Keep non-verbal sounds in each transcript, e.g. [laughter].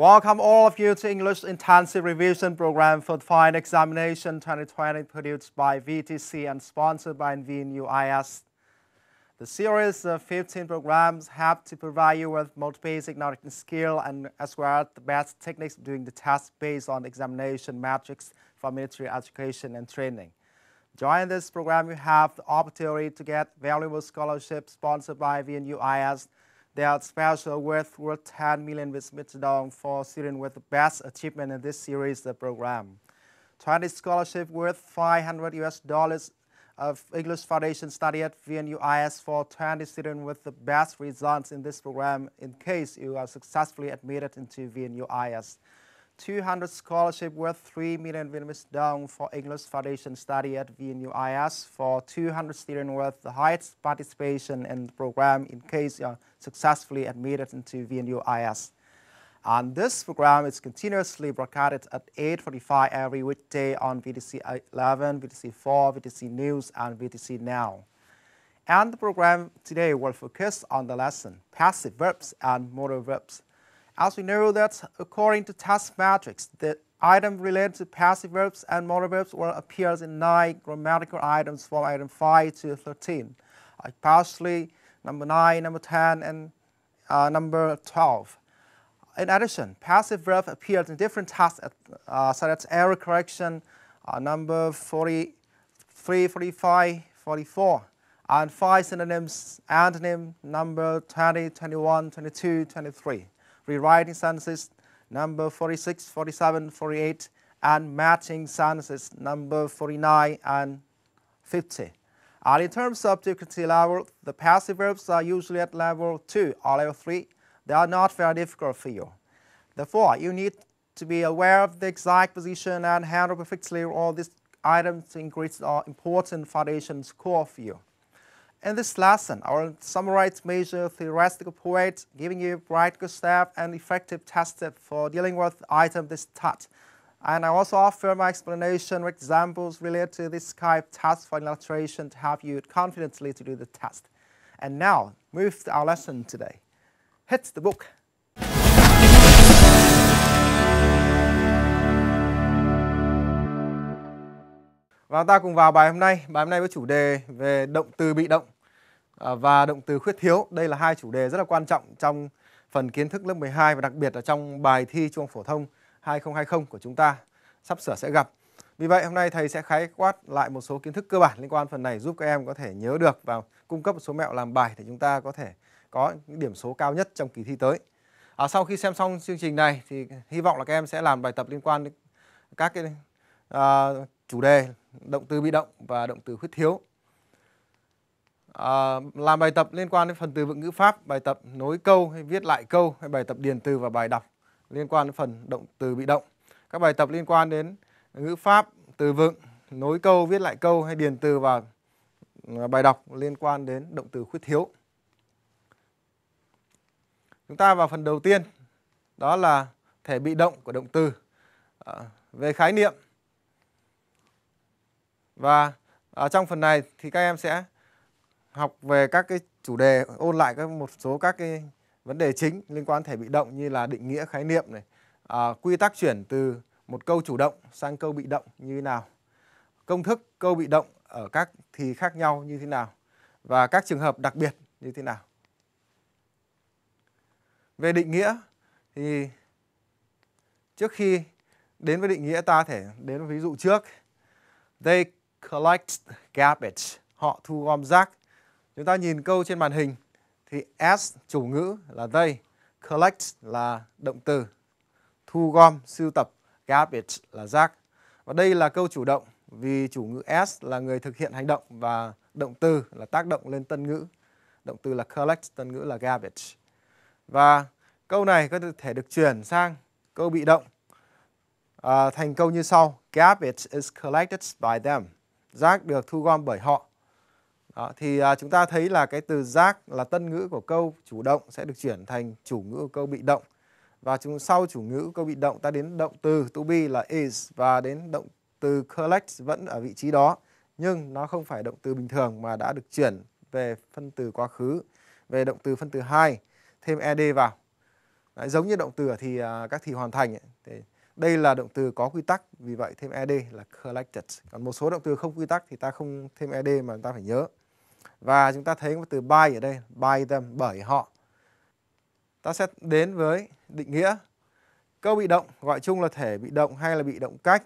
Welcome all of you to English Intensive Revision Program for Fine Examination 2020 produced by VTC and sponsored by VNUIS. The series of uh, 15 programs help to provide you with most basic knowledge and skill and as well as the best techniques during the test based on examination metrics for military education and training. During this program, you have the opportunity to get valuable scholarships sponsored by VNUIS there are special worth worth 10 million with Midtown for students with the best achievement in this series the program. 20 scholarship worth 500 US dollars of English Foundation study at VNUIS for 20 students with the best results in this program in case you are successfully admitted into VNUIS. 200 scholarship worth 3 million Vietnamese dong for English Foundation study at VNUIS for 200 students worth the highest participation in the program in case you are successfully admitted into VNUIS. And this program is continuously broadcasted at 8.45 every weekday on VTC 11, VTC 4, VTC News, and VTC Now. And the program today will focus on the lesson passive verbs and modal verbs. As we know that according to task matrix, the item related to passive verbs and modal verbs will appear in nine grammatical items from item 5 to 13, like partially, number 9, number 10, and uh, number 12. In addition, passive verb appears in different tasks at, uh, such as error correction, uh, number 43, 45, 44, and five synonyms, antonym number 20, 21, 22, 23 rewriting sentences number 46, 47, 48, and matching sentences number 49 and 50. And in terms of difficulty level, the passive verbs are usually at level 2 or level 3. They are not very difficult for you. Therefore, you need to be aware of the exact position and handle perfectly all these items to increase our important foundation score for you. In this lesson, I will summarize major theoretical points, giving you good step and effective test tips for dealing with item this taught. And I also offer my explanation with examples related to this Skype test for illustration to help you confidently to do the test. And now, move to our lesson today. Hit the book. Và ta cùng vào bài hôm nay. Bài hôm nay với chủ đề về động từ bị động à, và động từ khuyết thiếu. Đây là hai chủ đề rất là quan trọng trong phần kiến thức lớp 12 và đặc biệt là trong bài thi trung phổ thông 2020 của chúng ta sắp sửa sẽ gặp. Vì vậy hôm nay thầy sẽ khái quát lại một số kiến thức cơ bản liên quan phần này giúp các em có thể nhớ được và cung cấp một số mẹo làm bài để chúng ta có thể có những điểm số cao nhất trong kỳ thi tới. À, sau khi xem xong chương trình này thì hy vọng là các em sẽ làm bài tập liên quan đến các cái uh, chủ đề động từ bị động và động từ khuyết thiếu. À, làm bài tập liên quan đến phần từ vựng ngữ pháp, bài tập nối câu hay viết lại câu hay bài tập điền từ và bài đọc liên quan đến phần động từ bị động. Các bài tập liên quan đến ngữ pháp, từ vựng, nối câu, viết lại câu hay điền từ và à, bài đọc liên quan đến động từ khuyết thiếu. Chúng ta vào phần đầu tiên, đó là thể bị động của động từ. À, về khái niệm và ở à, trong phần này thì các em sẽ học về các cái chủ đề ôn lại các một số các cái vấn đề chính liên quan thể bị động như là định nghĩa khái niệm này, à, quy tắc chuyển từ một câu chủ động sang câu bị động như thế nào, công thức câu bị động ở các thì khác nhau như thế nào và các trường hợp đặc biệt như thế nào. Về định nghĩa thì trước khi đến với định nghĩa ta thể đến ví dụ trước. They collect garbage, họ thu gom rác. Chúng ta nhìn câu trên màn hình thì s chủ ngữ là they, collect là động từ, thu gom, sưu tập, garbage là rác. Và đây là câu chủ động vì chủ ngữ s là người thực hiện hành động và động từ là tác động lên tân ngữ. Động từ là collect, tân ngữ là garbage. Và câu này có thể được chuyển sang câu bị động à, thành câu như sau. Garbage is collected by them rác được thu gom bởi họ. Đó, thì à, chúng ta thấy là cái từ rác là tân ngữ của câu chủ động sẽ được chuyển thành chủ ngữ của câu bị động. Và chúng sau chủ ngữ của câu bị động ta đến động từ to be là is và đến động từ collect vẫn ở vị trí đó nhưng nó không phải động từ bình thường mà đã được chuyển về phân từ quá khứ, về động từ phân từ 2 thêm ed vào. Đấy, giống như động từ thì à, các thì hoàn thành ấy. Thế đây là động từ có quy tắc, vì vậy thêm ed là collected. Còn một số động từ không quy tắc thì ta không thêm ed mà ta phải nhớ. Và chúng ta thấy có từ by ở đây, by them, bởi họ. Ta sẽ đến với định nghĩa. Câu bị động gọi chung là thể bị động hay là bị động cách.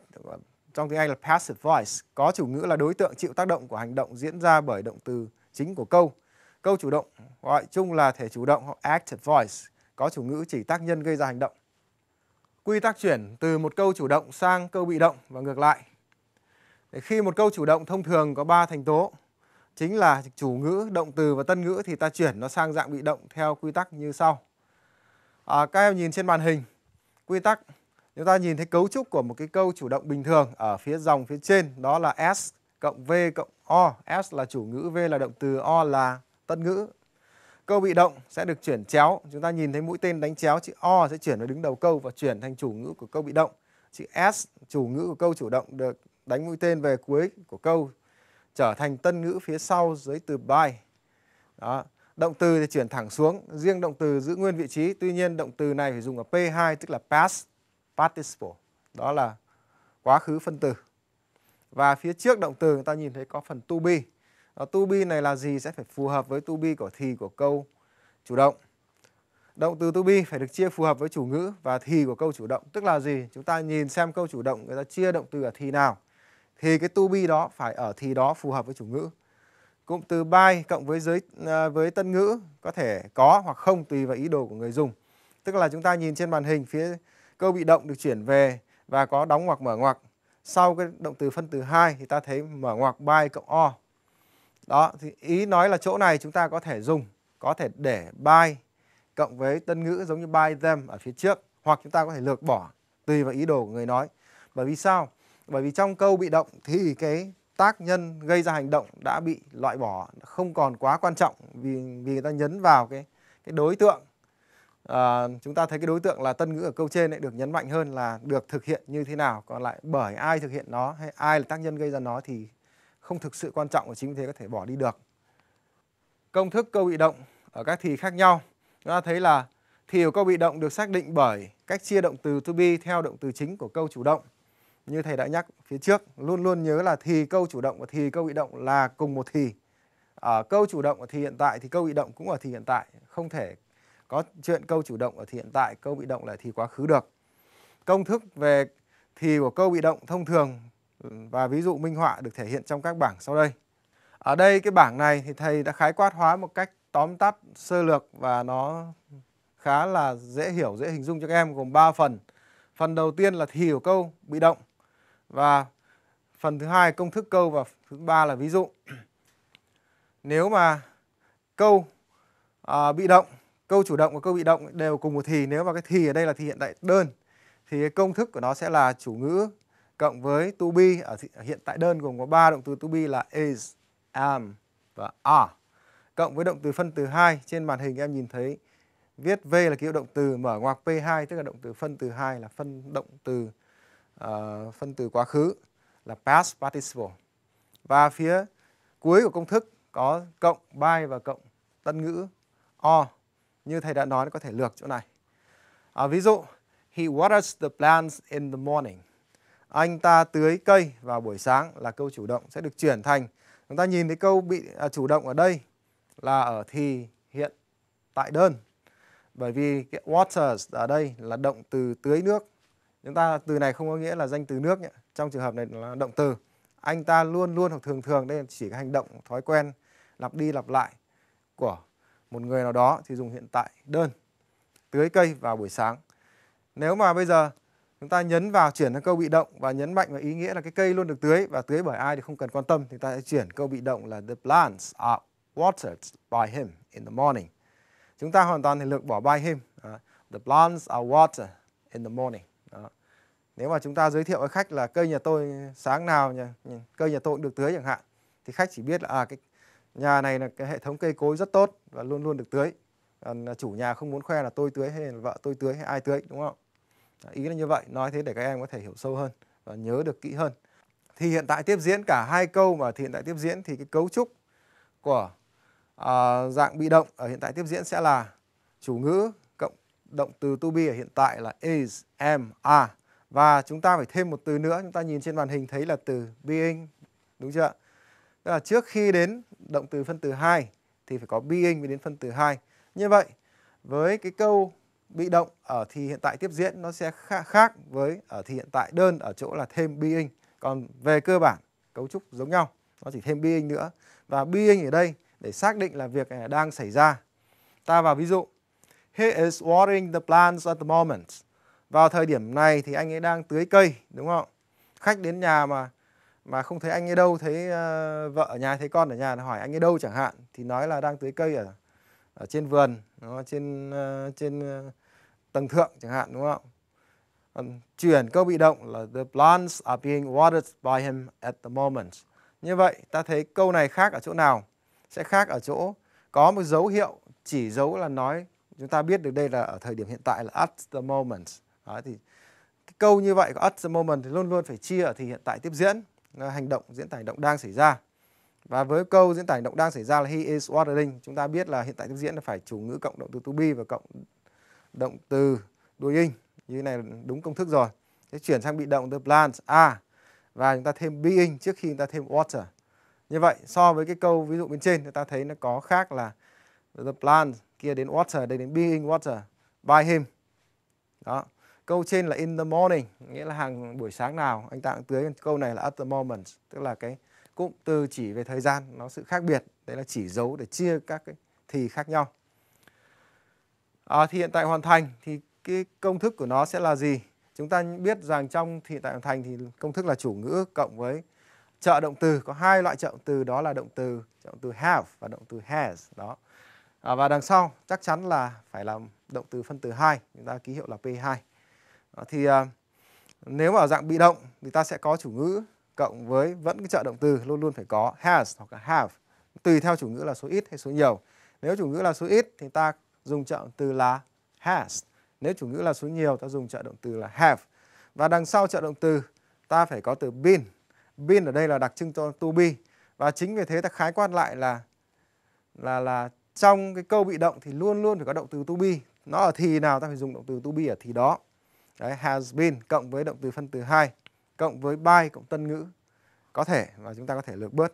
Trong tiếng Anh là passive voice. Có chủ ngữ là đối tượng chịu tác động của hành động diễn ra bởi động từ chính của câu. Câu chủ động gọi chung là thể chủ động hoặc active voice. Có chủ ngữ chỉ tác nhân gây ra hành động quy tắc chuyển từ một câu chủ động sang câu bị động và ngược lại. Để khi một câu chủ động thông thường có 3 thành tố chính là chủ ngữ, động từ và tân ngữ thì ta chuyển nó sang dạng bị động theo quy tắc như sau. À, các em nhìn trên màn hình, quy tắc chúng ta nhìn thấy cấu trúc của một cái câu chủ động bình thường ở phía dòng phía trên đó là S cộng V cộng O. S là chủ ngữ, V là động từ, O là tân ngữ. Câu bị động sẽ được chuyển chéo. Chúng ta nhìn thấy mũi tên đánh chéo chữ O sẽ chuyển vào đứng đầu câu và chuyển thành chủ ngữ của câu bị động. Chữ S chủ ngữ của câu chủ động được đánh mũi tên về cuối của câu trở thành tân ngữ phía sau dưới từ by. Đó. Động từ thì chuyển thẳng xuống, riêng động từ giữ nguyên vị trí, tuy nhiên động từ này phải dùng ở P2 tức là past participle. Đó là quá khứ phân từ. Và phía trước động từ người ta nhìn thấy có phần to be đó, to be này là gì sẽ phải phù hợp với to be của thì của câu chủ động. Động từ to be phải được chia phù hợp với chủ ngữ và thì của câu chủ động. Tức là gì? Chúng ta nhìn xem câu chủ động người ta chia động từ ở thì nào. Thì cái to be đó phải ở thì đó phù hợp với chủ ngữ. Cụm từ by cộng với giới à, với tân ngữ có thể có hoặc không tùy vào ý đồ của người dùng. Tức là chúng ta nhìn trên màn hình phía câu bị động được chuyển về và có đóng ngoặc mở ngoặc. Sau cái động từ phân từ hai thì ta thấy mở ngoặc by cộng o đó, thì ý nói là chỗ này chúng ta có thể dùng, có thể để by cộng với tân ngữ giống như by them ở phía trước hoặc chúng ta có thể lược bỏ tùy vào ý đồ của người nói. Bởi vì sao? Bởi vì trong câu bị động thì cái tác nhân gây ra hành động đã bị loại bỏ, không còn quá quan trọng vì vì người ta nhấn vào cái cái đối tượng. À, chúng ta thấy cái đối tượng là tân ngữ ở câu trên ấy được nhấn mạnh hơn là được thực hiện như thế nào, còn lại bởi ai thực hiện nó hay ai là tác nhân gây ra nó thì không thực sự quan trọng và chính vì thế có thể bỏ đi được. Công thức câu bị động ở các thì khác nhau. Chúng ta thấy là thì của câu bị động được xác định bởi cách chia động từ to be theo động từ chính của câu chủ động. Như thầy đã nhắc phía trước, luôn luôn nhớ là thì câu chủ động và thì câu bị động là cùng một thì. Ở câu chủ động ở thì hiện tại thì câu bị động cũng ở thì hiện tại, không thể có chuyện câu chủ động ở thì hiện tại, câu bị động là thì quá khứ được. Công thức về thì của câu bị động thông thường và ví dụ minh họa được thể hiện trong các bảng sau đây. Ở đây cái bảng này thì thầy đã khái quát hóa một cách tóm tắt sơ lược và nó khá là dễ hiểu, dễ hình dung cho các em gồm 3 phần. Phần đầu tiên là thì của câu bị động và phần thứ hai công thức câu và thứ ba là ví dụ. Nếu mà câu à, bị động, câu chủ động và câu bị động đều cùng một thì, nếu mà cái thì ở đây là thì hiện tại đơn thì công thức của nó sẽ là chủ ngữ cộng với to be ở hiện tại đơn gồm có ba động từ to be là is, am và are. Cộng với động từ phân từ hai trên màn hình em nhìn thấy viết V là ký hiệu động từ mở ngoặc P2 tức là động từ phân từ hai là phân động từ uh, phân từ quá khứ là past participle. Và phía cuối của công thức có cộng by và cộng tân ngữ or như thầy đã nói có thể lược chỗ này. À, ví dụ he waters the plants in the morning anh ta tưới cây vào buổi sáng là câu chủ động sẽ được chuyển thành chúng ta nhìn thấy câu bị à, chủ động ở đây là ở thì hiện tại đơn bởi vì cái waters ở đây là động từ tưới nước chúng ta từ này không có nghĩa là danh từ nước nhé. trong trường hợp này là động từ anh ta luôn luôn hoặc thường thường đây chỉ cái hành động thói quen lặp đi lặp lại của một người nào đó thì dùng hiện tại đơn tưới cây vào buổi sáng nếu mà bây giờ chúng ta nhấn vào chuyển sang câu bị động và nhấn mạnh vào ý nghĩa là cái cây luôn được tưới và tưới bởi ai thì không cần quan tâm thì ta sẽ chuyển câu bị động là the plants are watered by him in the morning. Chúng ta hoàn toàn thể lược bỏ by him. Đó. The plants are watered in the morning. Đó. Nếu mà chúng ta giới thiệu với khách là cây nhà tôi sáng nào nhà, cây nhà tôi cũng được tưới chẳng hạn thì khách chỉ biết là à cái nhà này là cái hệ thống cây cối rất tốt và luôn luôn được tưới. Còn chủ nhà không muốn khoe là tôi tưới hay là vợ tôi tưới hay ai tưới đúng không? ý là như vậy nói thế để các em có thể hiểu sâu hơn và nhớ được kỹ hơn thì hiện tại tiếp diễn cả hai câu mà hiện tại tiếp diễn thì cái cấu trúc của à, dạng bị động ở hiện tại tiếp diễn sẽ là chủ ngữ cộng động từ to be ở hiện tại là is am are và chúng ta phải thêm một từ nữa chúng ta nhìn trên màn hình thấy là từ being đúng chưa Tức là trước khi đến động từ phân từ 2 thì phải có being mới đến phân từ 2. Như vậy với cái câu bị động ở thì hiện tại tiếp diễn nó sẽ khác với ở thì hiện tại đơn ở chỗ là thêm biing còn về cơ bản cấu trúc giống nhau nó chỉ thêm biing nữa và biing ở đây để xác định là việc này đang xảy ra ta vào ví dụ he is watering the plants at the moment vào thời điểm này thì anh ấy đang tưới cây đúng không khách đến nhà mà mà không thấy anh ấy đâu thấy uh, vợ ở nhà thấy con ở nhà hỏi anh ấy đâu chẳng hạn thì nói là đang tưới cây ở ở trên vườn nó trên uh, trên uh, tầng thượng chẳng hạn đúng không? Um, chuyển câu bị động là the plants are being watered by him at the moment. Như vậy ta thấy câu này khác ở chỗ nào? Sẽ khác ở chỗ có một dấu hiệu chỉ dấu là nói chúng ta biết được đây là ở thời điểm hiện tại là at the moment. Đó, thì cái câu như vậy của at the moment thì luôn luôn phải chia ở thì hiện tại tiếp diễn là hành động diễn tả hành động đang xảy ra. Và với câu diễn tả hành động đang xảy ra là he is watering, chúng ta biết là hiện tại tiếp diễn là phải chủ ngữ cộng động từ to be và cộng động từ đuôi ing như này đúng công thức rồi thế chuyển sang bị động từ plants a và chúng ta thêm being trước khi chúng ta thêm water như vậy so với cái câu ví dụ bên trên chúng ta thấy nó có khác là the plant kia đến water đây đến being water by him đó câu trên là in the morning nghĩa là hàng buổi sáng nào anh tặng tưới câu này là at the moment tức là cái cụm từ chỉ về thời gian nó sự khác biệt đấy là chỉ dấu để chia các cái thì khác nhau à, thì hiện tại hoàn thành thì cái công thức của nó sẽ là gì chúng ta biết rằng trong hiện tại hoàn thành thì công thức là chủ ngữ cộng với trợ động từ có hai loại trợ động từ đó là động từ động từ have và động từ has đó à, và đằng sau chắc chắn là phải là động từ phân từ hai chúng ta ký hiệu là p2 à, thì à, nếu mà ở dạng bị động thì ta sẽ có chủ ngữ cộng với vẫn cái trợ động từ luôn luôn phải có has hoặc là have tùy theo chủ ngữ là số ít hay số nhiều nếu chủ ngữ là số ít thì ta dùng trợ động từ là has. Nếu chủ ngữ là số nhiều ta dùng trợ động từ là have. Và đằng sau trợ động từ ta phải có từ been. Been ở đây là đặc trưng cho to be. Và chính vì thế ta khái quát lại là là là trong cái câu bị động thì luôn luôn phải có động từ to be. Nó ở thì nào ta phải dùng động từ to be ở thì đó. Đấy, has been cộng với động từ phân từ hai cộng với by cộng tân ngữ có thể và chúng ta có thể lược bớt.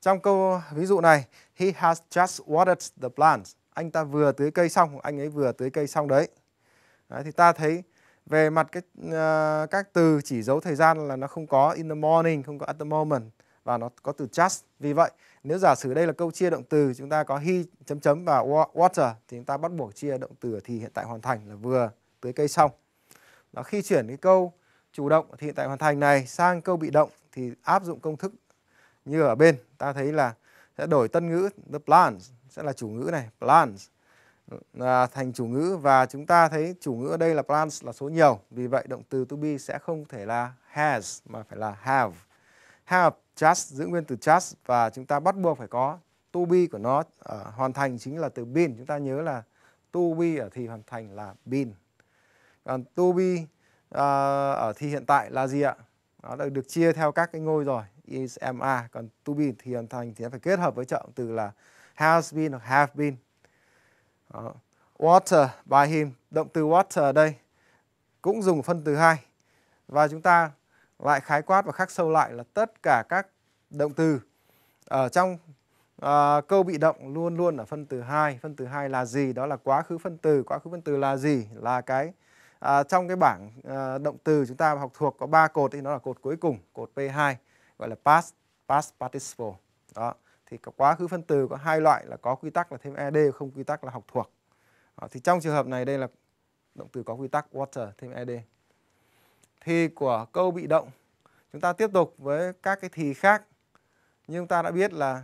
Trong câu ví dụ này, he has just watered the plants anh ta vừa tưới cây xong anh ấy vừa tưới cây xong đấy, đấy thì ta thấy về mặt cái uh, các từ chỉ dấu thời gian là nó không có in the morning không có at the moment và nó có từ just vì vậy nếu giả sử đây là câu chia động từ chúng ta có he chấm chấm và water thì chúng ta bắt buộc chia động từ thì hiện tại hoàn thành là vừa tưới cây xong đó, khi chuyển cái câu chủ động thì hiện tại hoàn thành này sang câu bị động thì áp dụng công thức như ở bên ta thấy là sẽ đổi tân ngữ the plants sẽ là chủ ngữ này plans là thành chủ ngữ và chúng ta thấy chủ ngữ ở đây là plans là số nhiều vì vậy động từ to be sẽ không thể là has mà phải là have have just giữ nguyên từ just và chúng ta bắt buộc phải có to be của nó uh, hoàn thành chính là từ been chúng ta nhớ là to be ở thì hoàn thành là been còn to be uh, ở thì hiện tại là gì ạ nó đã được chia theo các cái ngôi rồi is am are còn to be thì hoàn thành thì nó phải kết hợp với trợ từ là has been hoặc have been. Đó. Water by him, động từ water ở đây cũng dùng phân từ hai. Và chúng ta lại khái quát và khắc sâu lại là tất cả các động từ ở trong à, câu bị động luôn luôn ở phân từ hai phân từ hai là gì đó là quá khứ phân từ quá khứ phân từ là gì là cái à, trong cái bảng à, động từ chúng ta học thuộc có ba cột thì nó là cột cuối cùng cột p 2 gọi là past past participle đó thì có quá khứ phân từ có hai loại là có quy tắc là thêm ed không quy tắc là học thuộc à, thì trong trường hợp này đây là động từ có quy tắc water thêm ed thì của câu bị động chúng ta tiếp tục với các cái thì khác nhưng ta đã biết là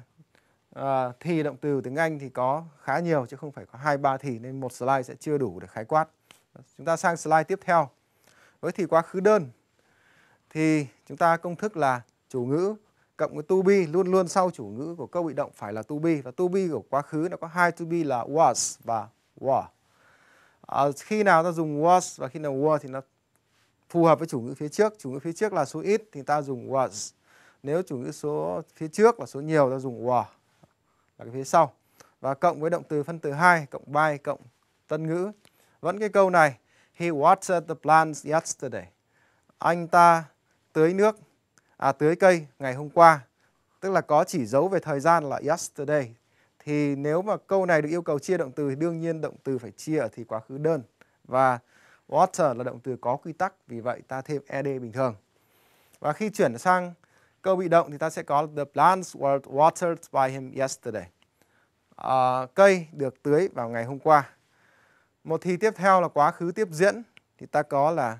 à, thì động từ tiếng anh thì có khá nhiều chứ không phải có hai ba thì nên một slide sẽ chưa đủ để khái quát ờ, chúng ta sang slide tiếp theo với thì quá khứ đơn thì chúng ta công thức là chủ ngữ cộng với to be luôn luôn sau chủ ngữ của câu bị động phải là to be và to be của quá khứ nó có hai to be là was và were à, khi nào ta dùng was và khi nào were thì nó phù hợp với chủ ngữ phía trước chủ ngữ phía trước là số ít thì ta dùng was nếu chủ ngữ số phía trước là số nhiều ta dùng were là cái phía sau và cộng với động từ phân từ hai cộng by cộng tân ngữ vẫn cái câu này he watered the plants yesterday anh ta tưới nước à, tưới cây ngày hôm qua tức là có chỉ dấu về thời gian là yesterday thì nếu mà câu này được yêu cầu chia động từ thì đương nhiên động từ phải chia ở thì quá khứ đơn và water là động từ có quy tắc vì vậy ta thêm ed bình thường và khi chuyển sang câu bị động thì ta sẽ có the plants were watered by him yesterday à, cây được tưới vào ngày hôm qua một thì tiếp theo là quá khứ tiếp diễn thì ta có là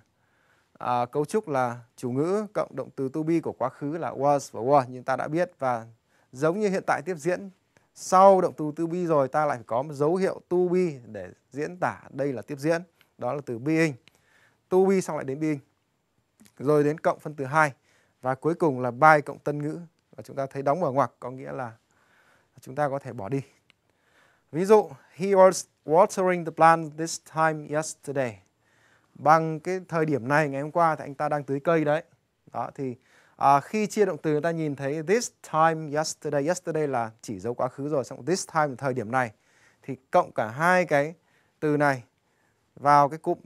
à, cấu trúc là chủ ngữ cộng động từ to be của quá khứ là was và were như ta đã biết và giống như hiện tại tiếp diễn sau động từ to be rồi ta lại phải có một dấu hiệu to be để diễn tả đây là tiếp diễn đó là từ being to be xong lại đến being rồi đến cộng phân từ hai và cuối cùng là by cộng tân ngữ và chúng ta thấy đóng mở ngoặc có nghĩa là chúng ta có thể bỏ đi ví dụ he was watering the plant this time yesterday bằng cái thời điểm này ngày hôm qua thì anh ta đang tưới cây đấy đó thì à, khi chia động từ người ta nhìn thấy this time yesterday yesterday là chỉ dấu quá khứ rồi xong this time là thời điểm này thì cộng cả hai cái từ này vào cái cụm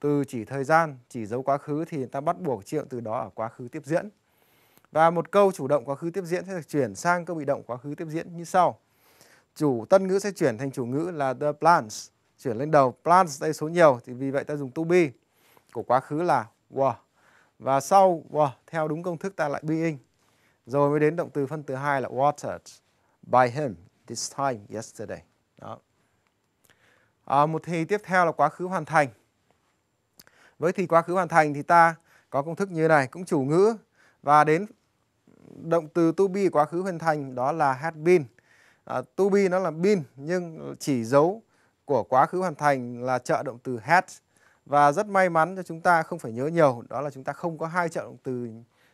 từ chỉ thời gian chỉ dấu quá khứ thì người ta bắt buộc chia động từ đó ở quá khứ tiếp diễn và một câu chủ động quá khứ tiếp diễn sẽ chuyển sang câu bị động quá khứ tiếp diễn như sau chủ tân ngữ sẽ chuyển thành chủ ngữ là the plants chuyển lên đầu plants đây số nhiều thì vì vậy ta dùng to be của quá khứ là were và sau were theo đúng công thức ta lại being rồi mới đến động từ phân từ hai là watered by him this time yesterday đó à, một thì tiếp theo là quá khứ hoàn thành với thì quá khứ hoàn thành thì ta có công thức như này cũng chủ ngữ và đến động từ to be quá khứ hoàn thành đó là had been à, to be nó là been nhưng chỉ dấu của quá khứ hoàn thành là trợ động từ had và rất may mắn cho chúng ta không phải nhớ nhiều đó là chúng ta không có hai trợ động từ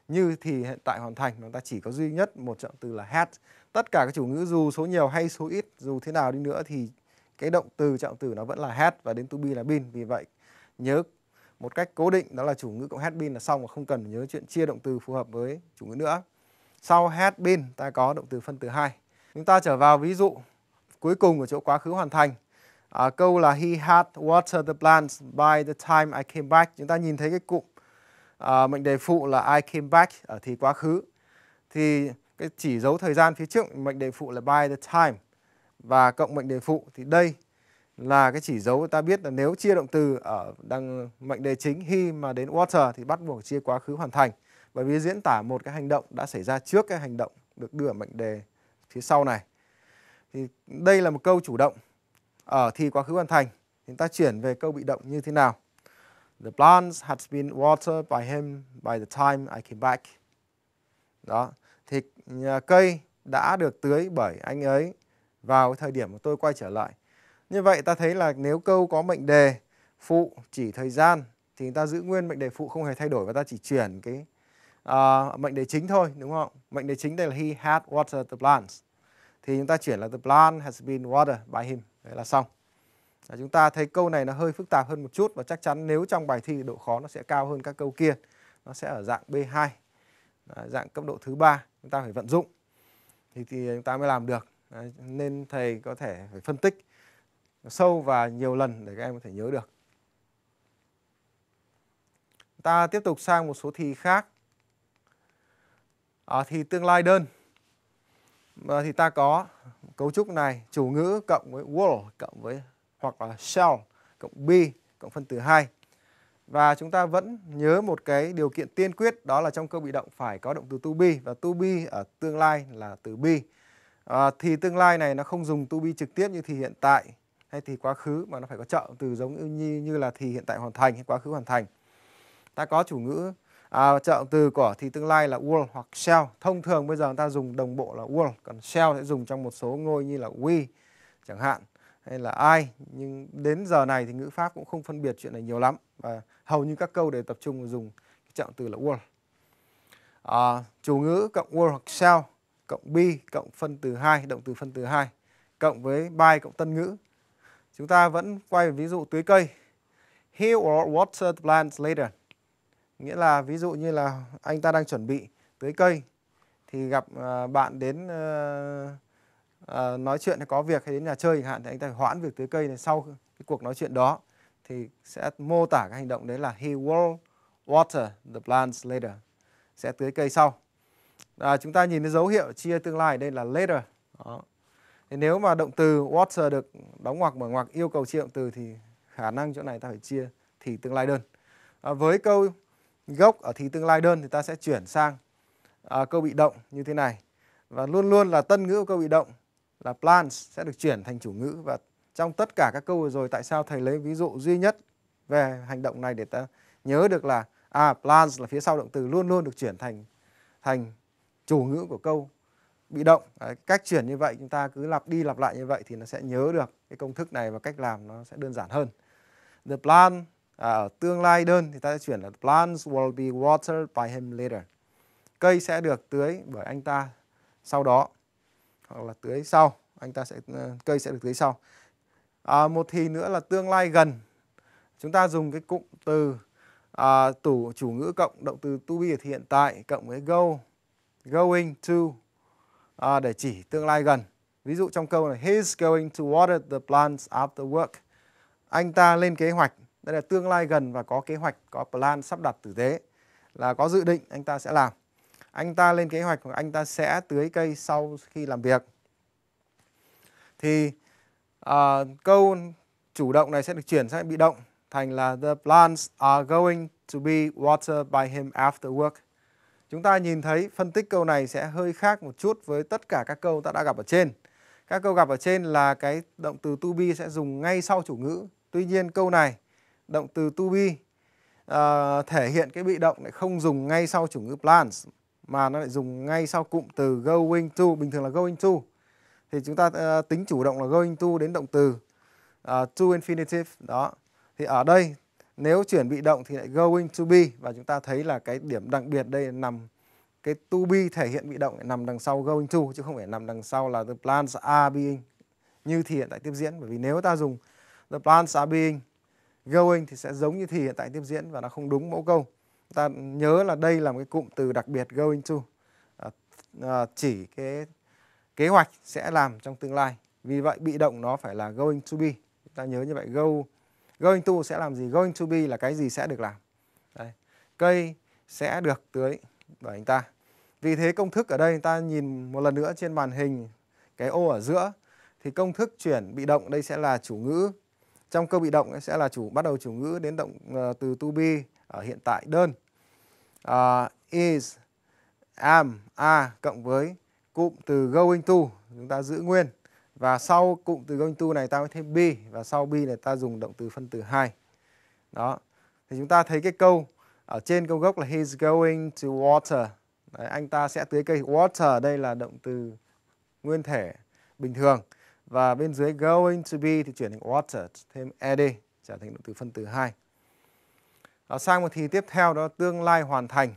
như thì hiện tại hoàn thành chúng ta chỉ có duy nhất một trợ động từ là had tất cả các chủ ngữ dù số nhiều hay số ít dù thế nào đi nữa thì cái động từ trợ động từ nó vẫn là had và đến to be là been vì vậy nhớ một cách cố định đó là chủ ngữ cộng had been là xong và không cần nhớ chuyện chia động từ phù hợp với chủ ngữ nữa sau had been ta có động từ phân từ hai chúng ta trở vào ví dụ cuối cùng ở chỗ quá khứ hoàn thành à, câu là he had watered the plants by the time I came back chúng ta nhìn thấy cái cụm à, mệnh đề phụ là I came back ở thì quá khứ thì cái chỉ dấu thời gian phía trước mệnh đề phụ là by the time và cộng mệnh đề phụ thì đây là cái chỉ dấu ta biết là nếu chia động từ ở đằng mệnh đề chính he mà đến water thì bắt buộc chia quá khứ hoàn thành bởi vì diễn tả một cái hành động đã xảy ra trước cái hành động được đưa ở mệnh đề phía sau này thì đây là một câu chủ động ở thì quá khứ hoàn thành chúng ta chuyển về câu bị động như thế nào The plants had been watered by him by the time I came back. Đó, thì à, cây đã được tưới bởi anh ấy vào thời điểm mà tôi quay trở lại. Như vậy ta thấy là nếu câu có mệnh đề phụ chỉ thời gian thì ta giữ nguyên mệnh đề phụ không hề thay đổi và ta chỉ chuyển cái uh, mệnh đề chính thôi đúng không? Mệnh đề chính đây là he had watered the plants. Thì chúng ta chuyển là the plant has been watered by him. Đấy là xong. Đấy, chúng ta thấy câu này nó hơi phức tạp hơn một chút và chắc chắn nếu trong bài thi độ khó nó sẽ cao hơn các câu kia. Nó sẽ ở dạng B2, dạng cấp độ thứ ba chúng ta phải vận dụng thì, thì chúng ta mới làm được. Đấy, nên thầy có thể phải phân tích sâu và nhiều lần để các em có thể nhớ được. Ta tiếp tục sang một số thi khác. À, thì tương lai đơn à, thì ta có cấu trúc này chủ ngữ cộng với will cộng với hoặc là shall cộng be cộng phân từ hai và chúng ta vẫn nhớ một cái điều kiện tiên quyết đó là trong câu bị động phải có động từ to be và to be ở tương lai là từ be à, thì tương lai này nó không dùng to be trực tiếp như thì hiện tại hay thì quá khứ mà nó phải có trợ từ giống như như là thì hiện tại hoàn thành hay quá khứ hoàn thành ta có chủ ngữ à, trạng từ của thì tương lai là will hoặc shall thông thường bây giờ người ta dùng đồng bộ là will còn shall sẽ dùng trong một số ngôi như là we chẳng hạn hay là ai nhưng đến giờ này thì ngữ pháp cũng không phân biệt chuyện này nhiều lắm và hầu như các câu đều tập trung vào dùng trạng từ là will à, chủ ngữ cộng will hoặc shall cộng be cộng phân từ hai động từ phân từ hai cộng với by cộng tân ngữ chúng ta vẫn quay về ví dụ tưới cây he or water plants later nghĩa là ví dụ như là anh ta đang chuẩn bị tưới cây thì gặp à, bạn đến ờ, ờ, nói chuyện hay có việc hay đến nhà chơi chẳng hạn thì anh ta hoãn việc tưới cây này sau cái cuộc nói chuyện đó thì sẽ mô tả cái hành động đấy là he will water the plants later sẽ tưới cây sau à, chúng ta nhìn thấy dấu hiệu chia tương lai đây là later đó. Thì nếu mà động từ water được đóng ngoặc mở ngoặc yêu cầu chia động từ thì khả năng chỗ này ta phải chia thì tương lai đơn à, với câu gốc ở thì tương lai đơn thì ta sẽ chuyển sang à, câu bị động như thế này và luôn luôn là tân ngữ của câu bị động là plans sẽ được chuyển thành chủ ngữ và trong tất cả các câu vừa rồi tại sao thầy lấy ví dụ duy nhất về hành động này để ta nhớ được là à plans là phía sau động từ luôn luôn được chuyển thành thành chủ ngữ của câu bị động Đấy, cách chuyển như vậy chúng ta cứ lặp đi lặp lại như vậy thì nó sẽ nhớ được cái công thức này và cách làm nó sẽ đơn giản hơn the plan à, ở tương lai đơn thì ta sẽ chuyển là plants will be watered by him later cây sẽ được tưới bởi anh ta sau đó hoặc là tưới sau anh ta sẽ ờ, cây sẽ được tưới sau à, một thì nữa là tương lai gần chúng ta dùng cái cụm từ à, tủ chủ ngữ cộng động từ to be ở hiện tại cộng với go going to à, để chỉ tương lai gần ví dụ trong câu là he's going to water the plants after work anh ta lên kế hoạch đây là tương lai gần và có kế hoạch có plan sắp đặt tử tế là có dự định anh ta sẽ làm anh ta lên kế hoạch anh ta sẽ tưới cây sau khi làm việc thì uh, câu chủ động này sẽ được chuyển sang bị động thành là the plants are going to be watered by him after work chúng ta nhìn thấy phân tích câu này sẽ hơi khác một chút với tất cả các câu ta đã gặp ở trên các câu gặp ở trên là cái động từ to be sẽ dùng ngay sau chủ ngữ tuy nhiên câu này động từ to be à, thể hiện cái bị động lại không dùng ngay sau chủ ngữ plans mà nó lại dùng ngay sau cụm từ going to bình thường là going to thì chúng ta uh, tính chủ động là going to đến động từ uh, to infinitive đó thì ở đây nếu chuyển bị động thì lại going to be và chúng ta thấy là cái điểm đặc biệt đây nằm cái to be thể hiện bị động nằm đằng sau going to chứ không phải nằm đằng sau là the plans are being như thì hiện tại tiếp diễn bởi vì nếu ta dùng the plans are being going thì sẽ giống như thì hiện tại tiếp diễn và nó không đúng mẫu câu ta nhớ là đây là một cái cụm từ đặc biệt going to à, à, chỉ cái kế hoạch sẽ làm trong tương lai vì vậy bị động nó phải là going to be ta nhớ như vậy go going to sẽ làm gì going to be là cái gì sẽ được làm Đấy. cây sẽ được tưới bởi anh ta vì thế công thức ở đây ta nhìn một lần nữa trên màn hình cái ô ở giữa thì công thức chuyển bị động đây sẽ là chủ ngữ trong câu bị động sẽ là chủ bắt đầu chủ ngữ đến động uh, từ to be ở hiện tại đơn. Uh, is, am, are cộng với cụm từ going to chúng ta giữ nguyên và sau cụm từ going to này ta mới thêm be và sau be này ta dùng động từ phân từ hai Đó. Thì chúng ta thấy cái câu ở trên câu gốc là he's going to water. Đấy, anh ta sẽ tưới cây water đây là động từ nguyên thể bình thường. Và bên dưới going to be thì chuyển thành water thêm ed trở thành động từ phân từ 2. À, sang một thì tiếp theo đó tương lai hoàn thành.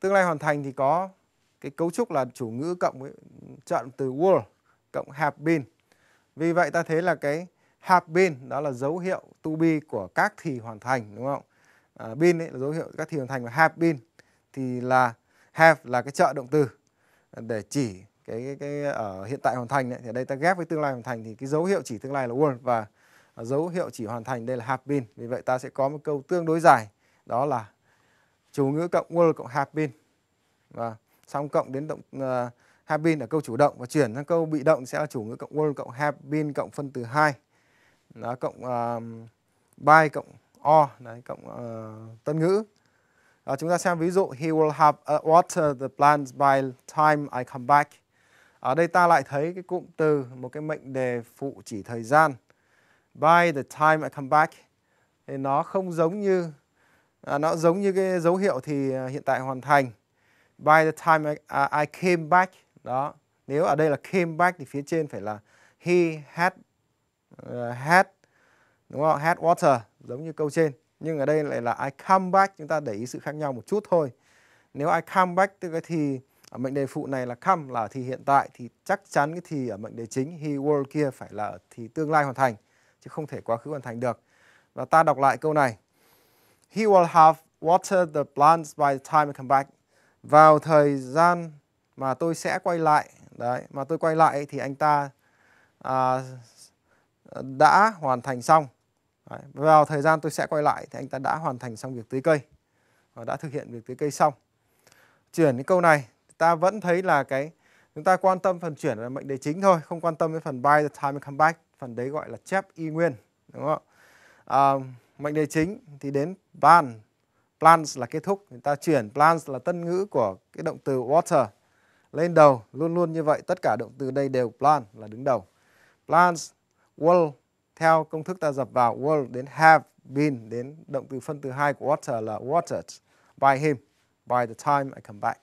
Tương lai hoàn thành thì có cái cấu trúc là chủ ngữ cộng với chọn từ will cộng have been. Vì vậy ta thấy là cái have been đó là dấu hiệu to be của các thì hoàn thành đúng không? À, been ấy là dấu hiệu các thì hoàn thành và have been thì là have là cái trợ động từ để chỉ cái, cái cái ở hiện tại hoàn thành đấy, thì ở đây ta ghép với tương lai hoàn thành thì cái dấu hiệu chỉ tương lai là world và dấu hiệu chỉ hoàn thành đây là have been. Vì vậy ta sẽ có một câu tương đối dài đó là chủ ngữ cộng world cộng have been. Và xong cộng đến động uh, have been là câu chủ động và chuyển sang câu bị động sẽ là chủ ngữ cộng world cộng have been cộng phân từ hai nó cộng uh, by cộng o đấy cộng uh, tân ngữ. À, chúng ta xem ví dụ he will have uh, watered the plants by time I come back. Ở đây ta lại thấy cái cụm từ một cái mệnh đề phụ chỉ thời gian. By the time I come back thì nó không giống như à, nó giống như cái dấu hiệu thì à, hiện tại hoàn thành. By the time I, à, I came back đó. Nếu ở đây là came back thì phía trên phải là he had uh, had đúng không? Had water giống như câu trên. Nhưng ở đây lại là I come back chúng ta để ý sự khác nhau một chút thôi. Nếu I come back thì ở mệnh đề phụ này là come là thì hiện tại thì chắc chắn cái thì ở mệnh đề chính he world kia phải là thì tương lai hoàn thành chứ không thể quá khứ hoàn thành được. Và ta đọc lại câu này. He will have watered the plants by the time I come back. Vào thời gian mà tôi sẽ quay lại, đấy, mà tôi quay lại thì anh ta à, đã hoàn thành xong. Đấy, vào thời gian tôi sẽ quay lại thì anh ta đã hoàn thành xong việc tưới cây. Và đã thực hiện việc tưới cây xong. Chuyển cái câu này ta vẫn thấy là cái chúng ta quan tâm phần chuyển là mệnh đề chính thôi không quan tâm đến phần buy the time and back, phần đấy gọi là chép y nguyên đúng không à, mệnh đề chính thì đến plan plans là kết thúc người ta chuyển plans là tân ngữ của cái động từ water lên đầu luôn luôn như vậy tất cả động từ đây đều plan là đứng đầu plans will theo công thức ta dập vào will đến have been đến động từ phân từ hai của water là watered by him by the time I come back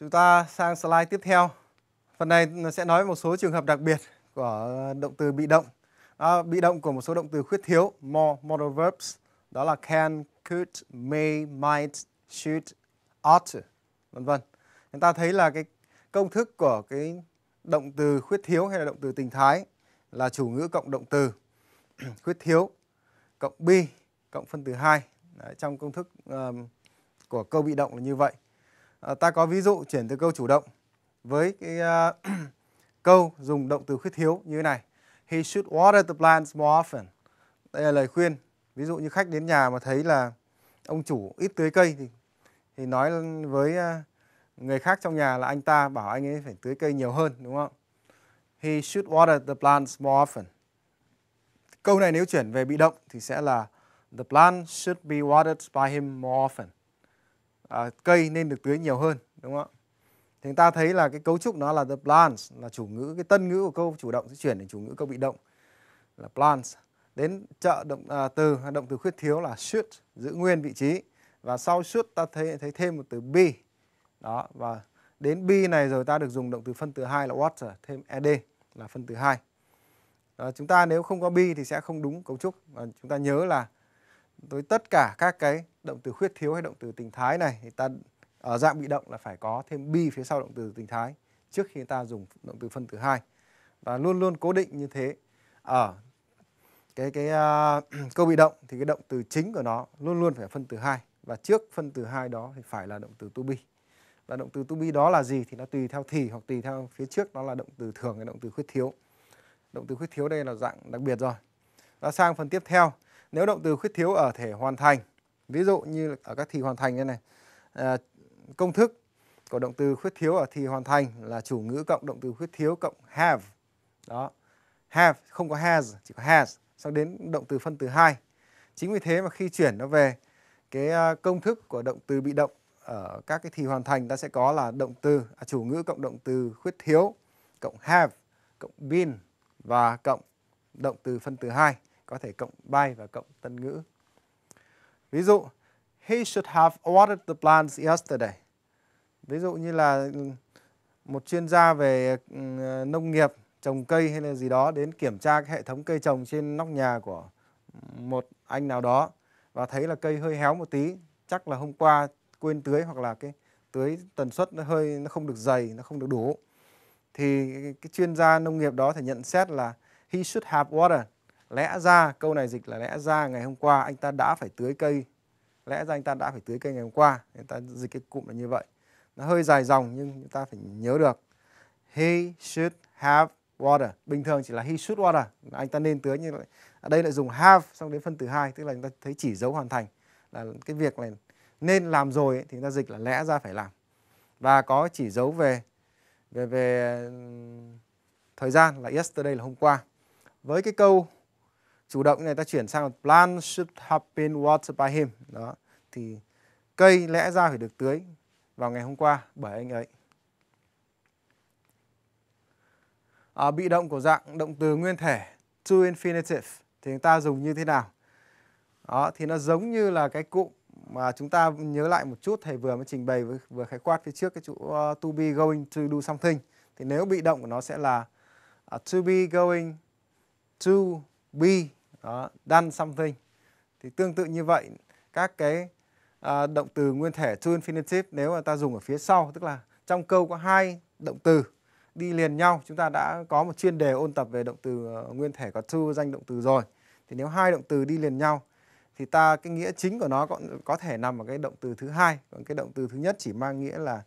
Chúng ta sang slide tiếp theo. Phần này sẽ nói một số trường hợp đặc biệt của động từ bị động. À, bị động của một số động từ khuyết thiếu, more, modal verbs. Đó là can, could, may, might, should, ought, vân vân. Chúng ta thấy là cái công thức của cái động từ khuyết thiếu hay là động từ tình thái là chủ ngữ cộng động từ [clears throat] khuyết thiếu cộng be cộng phân từ hai Đấy, trong công thức um, của câu bị động là như vậy À, ta có ví dụ chuyển từ câu chủ động với cái uh, [clears throat] câu dùng động từ khuyết thiếu như thế này. He should water the plants more often. Đây là lời khuyên. Ví dụ như khách đến nhà mà thấy là ông chủ ít tưới cây thì thì nói với à, người khác trong nhà là anh ta bảo anh ấy phải tưới cây nhiều hơn đúng không? He should water the plants more often. Câu này nếu chuyển về bị động thì sẽ là the plant should be watered by him more often à, cây nên được tưới nhiều hơn đúng không ạ thì chúng ta thấy là cái cấu trúc nó là the plants là chủ ngữ cái tân ngữ của câu chủ động sẽ chuyển thành chủ ngữ câu bị động là plants đến trợ động à, từ động từ khuyết thiếu là should giữ nguyên vị trí và sau should ta thấy thấy thêm một từ be đó và đến be này rồi ta được dùng động từ phân từ hai là water thêm ed là phân từ hai đó, chúng ta nếu không có be thì sẽ không đúng cấu trúc và chúng ta nhớ là với tất cả các cái động từ khuyết thiếu hay động từ tình thái này thì ta ở dạng bị động là phải có thêm be phía sau động từ tình thái trước khi ta dùng động từ phân từ hai và luôn luôn cố định như thế ở cái cái uh, [clears throat] câu bị động thì cái động từ chính của nó luôn luôn phải phân từ hai và trước phân từ hai đó thì phải là động từ to be và động từ to be đó là gì thì nó tùy theo thì hoặc tùy theo phía trước nó là động từ thường hay động từ khuyết thiếu động từ khuyết thiếu đây là dạng đặc biệt rồi và sang phần tiếp theo nếu động từ khuyết thiếu ở thể hoàn thành ví dụ như ở các thì hoàn thành như này à, công thức của động từ khuyết thiếu ở thì hoàn thành là chủ ngữ cộng động từ khuyết thiếu cộng have đó have không có has chỉ có has sau đến động từ phân từ hai chính vì thế mà khi chuyển nó về cái à, công thức của động từ bị động ở các cái thì hoàn thành ta sẽ có là động từ à, chủ ngữ cộng động từ khuyết thiếu cộng have cộng been và cộng động từ phân từ hai có thể cộng by và cộng tân ngữ. Ví dụ, he should have watered the plants yesterday. Ví dụ như là một chuyên gia về nông nghiệp, trồng cây hay là gì đó đến kiểm tra hệ thống cây trồng trên nóc nhà của một anh nào đó và thấy là cây hơi héo một tí, chắc là hôm qua quên tưới hoặc là cái tưới tần suất nó hơi nó không được dày, nó không được đủ. Thì cái chuyên gia nông nghiệp đó thì nhận xét là he should have watered lẽ ra câu này dịch là lẽ ra ngày hôm qua anh ta đã phải tưới cây lẽ ra anh ta đã phải tưới cây ngày hôm qua người ta dịch cái cụm là như vậy nó hơi dài dòng nhưng chúng ta phải nhớ được he should have water bình thường chỉ là he should water anh ta nên tưới nhưng lại ở đây lại dùng have xong đến phân từ hai tức là chúng ta thấy chỉ dấu hoàn thành là cái việc này nên làm rồi ấy, thì chúng ta dịch là lẽ ra phải làm và có chỉ dấu về về về thời gian là yesterday là hôm qua với cái câu chủ động này ta chuyển sang là plant should have been watered by him đó thì cây lẽ ra phải được tưới vào ngày hôm qua bởi anh ấy à, bị động của dạng động từ nguyên thể to infinitive thì chúng ta dùng như thế nào đó thì nó giống như là cái cụm mà chúng ta nhớ lại một chút thầy vừa mới trình bày vừa, vừa khái quát phía trước cái chỗ uh, to be going to do something thì nếu bị động của nó sẽ là uh, to be going to be đó, done something thì tương tự như vậy các cái à, động từ nguyên thể to infinitive nếu mà ta dùng ở phía sau tức là trong câu có hai động từ đi liền nhau chúng ta đã có một chuyên đề ôn tập về động từ ờ, nguyên thể có to danh động từ rồi thì nếu hai động từ đi liền nhau thì ta cái nghĩa chính của nó có, có thể nằm ở cái động từ thứ hai còn cái động từ thứ nhất chỉ mang nghĩa là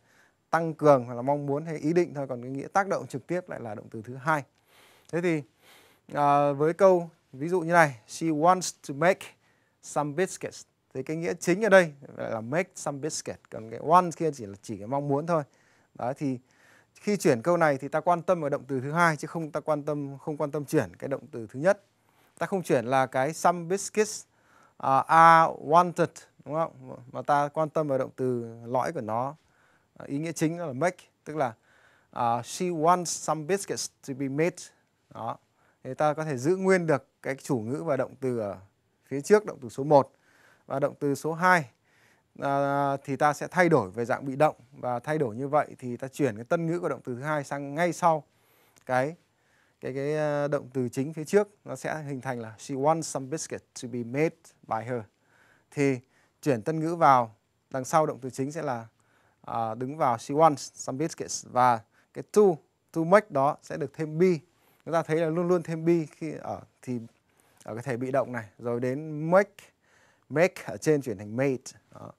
tăng cường hoặc là mong muốn hay ý định thôi còn cái nghĩa tác động trực tiếp lại là động từ thứ hai thế thì à, với câu Ví dụ như này, she wants to make some biscuits. Thì cái nghĩa chính ở đây là make some biscuits, còn cái want kia chỉ là chỉ cái mong muốn thôi. Đấy thì khi chuyển câu này thì ta quan tâm vào động từ thứ hai chứ không ta quan tâm không quan tâm chuyển cái động từ thứ nhất. Ta không chuyển là cái some biscuits uh, are wanted đúng không? Mà ta quan tâm vào động từ lõi của nó. ý nghĩa chính là make, tức là uh, she wants some biscuits to be made. Đó thì ta có thể giữ nguyên được cái chủ ngữ và động từ ở phía trước động từ số 1 và động từ số 2 à, thì ta sẽ thay đổi về dạng bị động và thay đổi như vậy thì ta chuyển cái tân ngữ của động từ thứ hai sang ngay sau cái cái cái ờ, động từ chính phía trước nó sẽ hình thành là she wants some biscuit to be made by her thì chuyển tân ngữ vào đằng sau động từ chính sẽ là à, đứng vào she wants some biscuits và cái to to make đó sẽ được thêm be chúng ta thấy là luôn luôn thêm bi khi ở thì ở cái thể bị động này rồi đến make make ở trên chuyển thành made đó.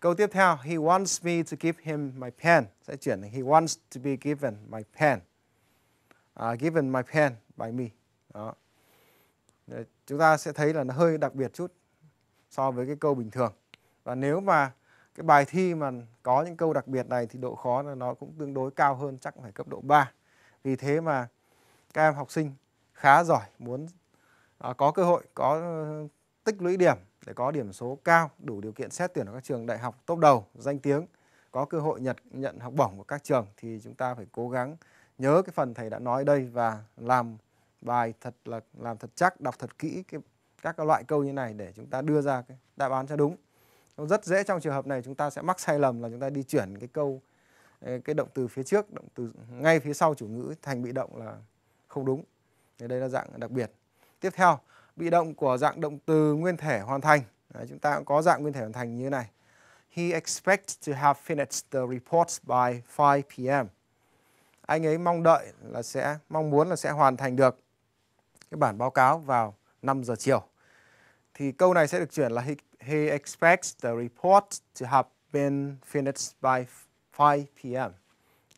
câu tiếp theo he wants me to give him my pen sẽ chuyển thành he wants to be given my pen uh, given my pen by me đó chúng ta sẽ thấy là nó hơi đặc biệt chút so với cái câu bình thường và nếu mà cái bài thi mà có những câu đặc biệt này thì độ khó là nó cũng tương đối cao hơn chắc phải cấp độ 3 vì thế mà các em học sinh khá giỏi muốn à, có cơ hội có ờ, tích lũy điểm để có điểm số cao đủ điều kiện xét tuyển ở các trường đại học tốt đầu danh tiếng có cơ hội nhận nhận học bổng của các trường thì chúng ta phải cố gắng nhớ cái phần thầy đã nói đây và làm bài thật là làm thật chắc đọc thật kỹ cái, các loại câu như này để chúng ta đưa ra cái đáp án cho đúng rất dễ trong trường hợp này chúng ta sẽ mắc sai lầm là chúng ta đi chuyển cái câu ờ, cái động từ phía trước động từ ngay phía sau chủ ngữ thành bị động là không đúng. Thì đây là dạng đặc biệt. Tiếp theo, bị động của dạng động từ nguyên thể hoàn thành. Đấy, chúng ta cũng có dạng nguyên thể hoàn thành như thế này. He expects to have finished the report by 5 p.m. Anh ấy mong đợi là sẽ mong muốn là sẽ hoàn thành được cái bản báo cáo vào 5 giờ chiều. Thì câu này sẽ được chuyển là he, he expects the report to have been finished by 5 p.m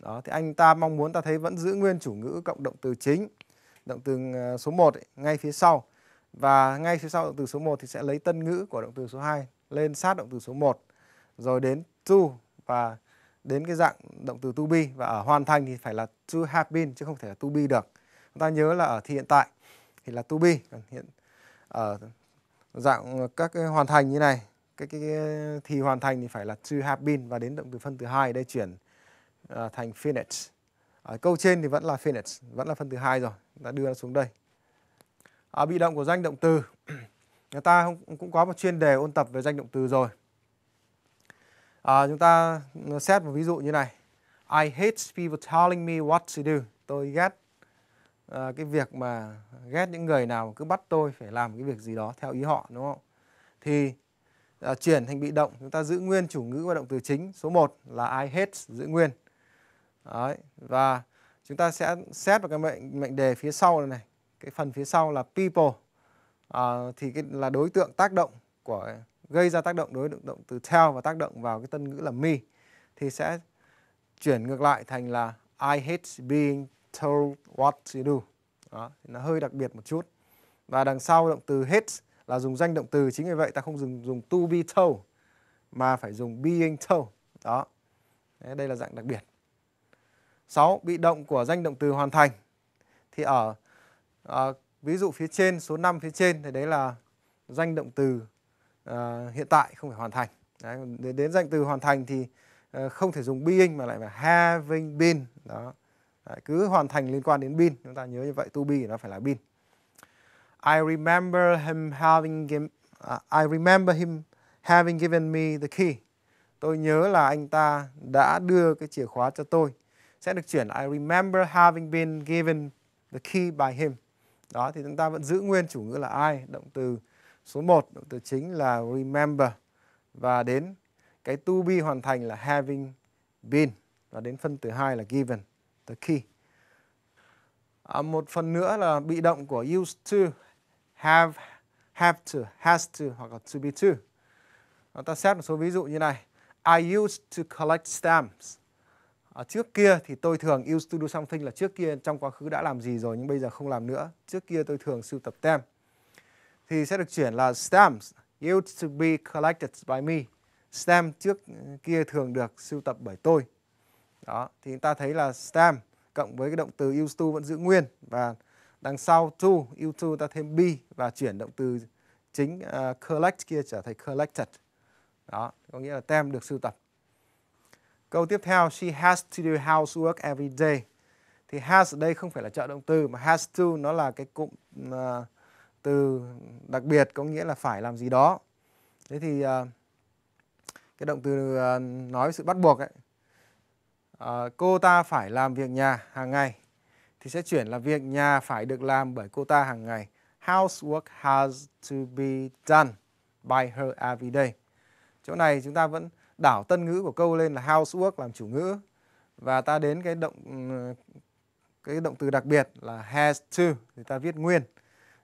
đó thì anh ta mong muốn ta thấy vẫn giữ nguyên chủ ngữ cộng động từ chính động từ ờ, số 1 ấy, ngay phía sau và ngay phía sau động từ số 1 thì sẽ lấy tân ngữ của động từ số 2 lên sát động từ số 1 rồi đến to và đến cái dạng động từ to be và ở hoàn thành thì phải là to have been chứ không thể là to be được. Chúng ta nhớ là ở thì hiện tại thì là to be còn hiện ở dạng các cái hoàn thành như này cái, cái, cái thì hoàn thành thì phải là to have been và đến động từ phân từ hai đây chuyển uh, thành finish ở ờ, câu trên thì vẫn là finish vẫn là phần thứ hai rồi đã đưa nó xuống đây ở ờ, bị động của danh động từ [clears throat] người ta cũng có một chuyên đề ôn tập về danh động từ rồi à, chúng ta ừ, xét một ví dụ như này I hate people telling me what to do tôi ghét à, cái việc mà ghét những người nào cứ bắt tôi phải làm cái việc gì đó theo ý họ đúng không thì à, chuyển thành bị động chúng ta giữ nguyên chủ ngữ và động từ chính số 1 là I hate giữ nguyên Đấy, và chúng ta sẽ xét vào cái mệnh mệnh đề phía sau này, này. cái phần phía sau là people à, thì cái là đối tượng tác động của gây ra tác động đối động từ tell và tác động vào cái tân ngữ là me thì sẽ chuyển ngược lại thành là I hate being told what to do đó, nó hơi đặc biệt một chút và đằng sau động từ hate là dùng danh động từ chính vì vậy ta không dùng dùng to be told mà phải dùng being told đó đây là dạng đặc biệt 6. Bị động của danh động từ hoàn thành. Thì ở à, ví dụ phía trên, số 5 phía trên thì đấy là danh động từ à, hiện tại không phải hoàn thành. Đấy, đến, đến danh từ hoàn thành thì à, không thể dùng being mà lại là having been. Đó. Đấy, cứ hoàn thành liên quan đến been. Chúng ta nhớ như vậy, to be nó phải là been. I remember him having him, uh, à, I remember him having given me the key. Tôi nhớ là anh ta đã đưa cái chìa khóa cho tôi sẽ được chuyển I remember having been given the key by him. Đó thì chúng ta vẫn giữ nguyên chủ ngữ là I, động từ số 1, động từ chính là remember và đến cái to be hoàn thành là having been và đến phân từ hai là given the key. À, một phần nữa là bị động của used to, have, have to, has to hoặc là to be to. Chúng ta xét một số ví dụ như này. I used to collect stamps à, trước kia thì tôi thường use to do something là trước kia trong quá khứ đã làm gì rồi nhưng bây giờ không làm nữa trước kia tôi thường sưu tập tem thì sẽ được chuyển là stamps used to be collected by me stamp trước kia thường được sưu tập bởi tôi đó thì chúng ta thấy là stamp cộng với cái động từ used to vẫn giữ nguyên và đằng sau to used to ta thêm be và chuyển động từ chính uh, collect kia trở thành collected đó có nghĩa là tem được sưu tập Câu tiếp theo, she has to do housework every day. Thì has ở đây không phải là trợ động từ mà has to nó là cái cụm uh, từ đặc biệt có nghĩa là phải làm gì đó. Thế thì uh, cái động từ uh, nói sự bắt buộc ấy. Uh, cô ta phải làm việc nhà hàng ngày thì sẽ chuyển là việc nhà phải được làm bởi cô ta hàng ngày. Housework has to be done by her every day. Chỗ này chúng ta vẫn đảo tân ngữ của câu lên là housework làm chủ ngữ và ta đến cái động cái động từ đặc biệt là has to thì ta viết nguyên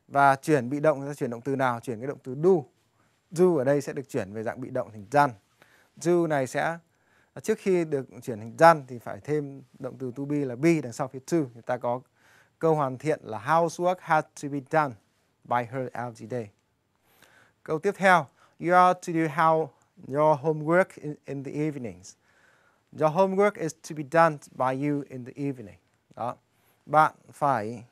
và chuyển bị động ta chuyển động từ nào chuyển cái động từ do do ở đây sẽ được chuyển về dạng bị động thành done do này sẽ trước khi được chuyển thành done thì phải thêm động từ to be là be đằng sau phía to thì ta có câu hoàn thiện là housework has to be done by her every day câu tiếp theo you are to do how your homework in, in the evenings. Your homework is to be done by you in the evening. Đó. Bạn phải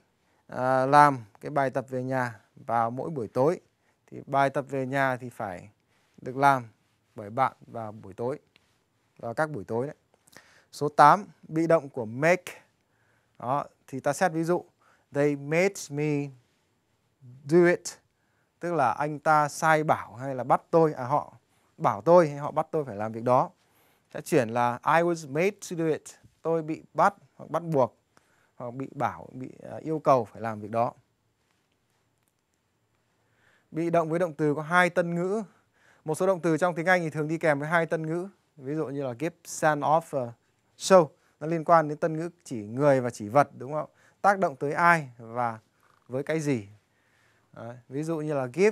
uh, làm cái bài tập về nhà vào mỗi buổi tối. Thì bài tập về nhà thì phải được làm bởi bạn vào buổi tối. Vào các buổi tối đấy. Số 8, bị động của make. Đó, thì ta xét ví dụ they made me do it. Tức là anh ta sai bảo hay là bắt tôi à họ bảo tôi hay họ bắt tôi phải làm việc đó sẽ chuyển là I was made to do it tôi bị bắt hoặc bắt buộc hoặc bị bảo bị à, yêu cầu phải làm việc đó bị động với động từ có hai tân ngữ một số động từ trong tiếng Anh thì thường đi kèm với hai tân ngữ ví dụ như là give send off show nó liên quan đến tân ngữ chỉ người và chỉ vật đúng không tác động tới ai và với cái gì Đấy. ví dụ như là give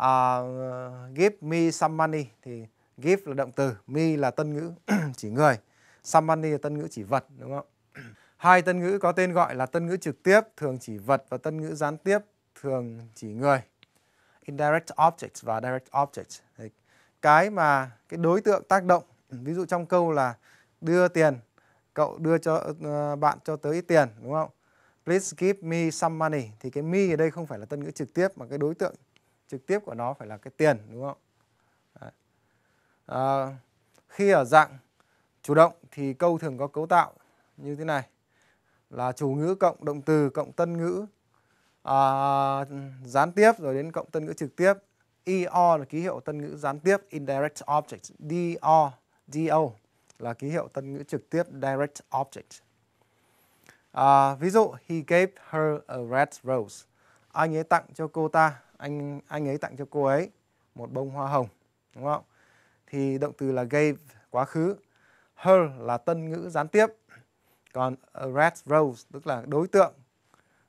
uh, give me some money thì give là động từ, me là tân ngữ [clears throat] chỉ người, some money là tân ngữ chỉ vật đúng không? [clears throat] Hai tân ngữ có tên gọi là tân ngữ trực tiếp thường chỉ vật và tân ngữ gián tiếp thường chỉ người. Indirect objects và direct objects. Cái mà cái đối tượng tác động, ví dụ trong câu là đưa tiền, cậu đưa cho ờ, bạn cho tới ít tiền đúng không? Please give me some money thì cái me ở đây không phải là tân ngữ trực tiếp mà cái đối tượng trực tiếp của nó phải là cái tiền đúng không? Đấy. À, khi ở dạng chủ động thì câu thường có cấu tạo như thế này là chủ ngữ cộng động từ cộng tân ngữ à, gián tiếp rồi đến cộng tân ngữ trực tiếp EO là ký hiệu tân ngữ gián tiếp indirect object DO DO là ký hiệu tân ngữ trực tiếp direct object à, ví dụ he gave her a red rose anh ấy tặng cho cô ta anh anh ấy tặng cho cô ấy một bông hoa hồng đúng không thì động từ là gave quá khứ her là tân ngữ gián tiếp còn a red rose tức là đối tượng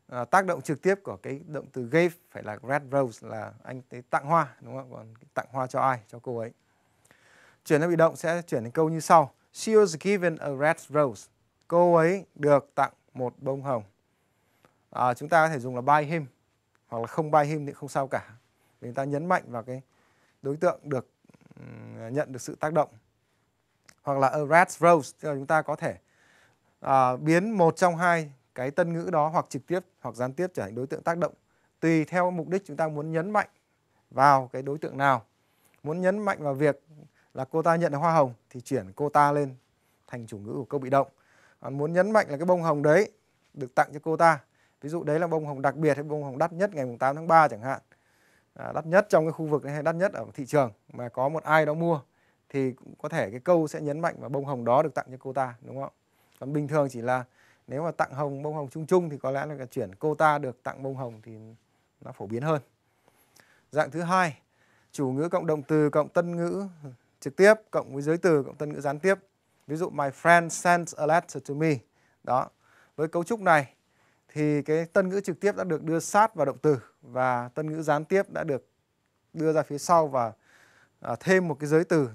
à, tác động trực tiếp của cái động từ gave phải là red rose là anh ấy tặng hoa đúng không còn tặng hoa cho ai cho cô ấy chuyển sang bị động sẽ chuyển thành câu như sau she was given a red rose cô ấy được tặng một bông hồng à, chúng ta có thể dùng là by him hoặc là không buy him thì không sao cả vì người ta nhấn mạnh vào cái đối tượng được nhận được sự tác động hoặc là a rat's rose tức là chúng ta có thể à, biến một trong hai cái tân ngữ đó hoặc trực tiếp hoặc gián tiếp trở thành đối tượng tác động tùy theo mục đích chúng ta muốn nhấn mạnh vào cái đối tượng nào muốn nhấn mạnh vào việc là cô ta nhận được hoa hồng thì chuyển cô ta lên thành chủ ngữ của câu bị động còn muốn nhấn mạnh là cái bông hồng đấy được tặng cho cô ta ví dụ đấy là bông hồng đặc biệt hay bông hồng đắt nhất ngày 8 tháng 3 chẳng hạn à, đắt nhất trong cái khu vực hay đắt nhất ở thị trường mà có một ai đó mua thì cũng có thể cái câu sẽ nhấn mạnh và bông hồng đó được tặng cho cô ta đúng không còn bình thường chỉ là nếu mà tặng hồng bông hồng chung chung thì có lẽ là chuyển cô ta được tặng bông hồng thì nó phổ biến hơn dạng thứ hai chủ ngữ cộng động từ cộng tân ngữ trực tiếp cộng với giới từ cộng tân ngữ gián tiếp ví dụ my friend sent a letter to me đó với cấu trúc này thì cái tân ngữ trực tiếp đã được đưa sát vào động từ và tân ngữ gián tiếp đã được đưa ra phía sau và à, thêm một cái giới từ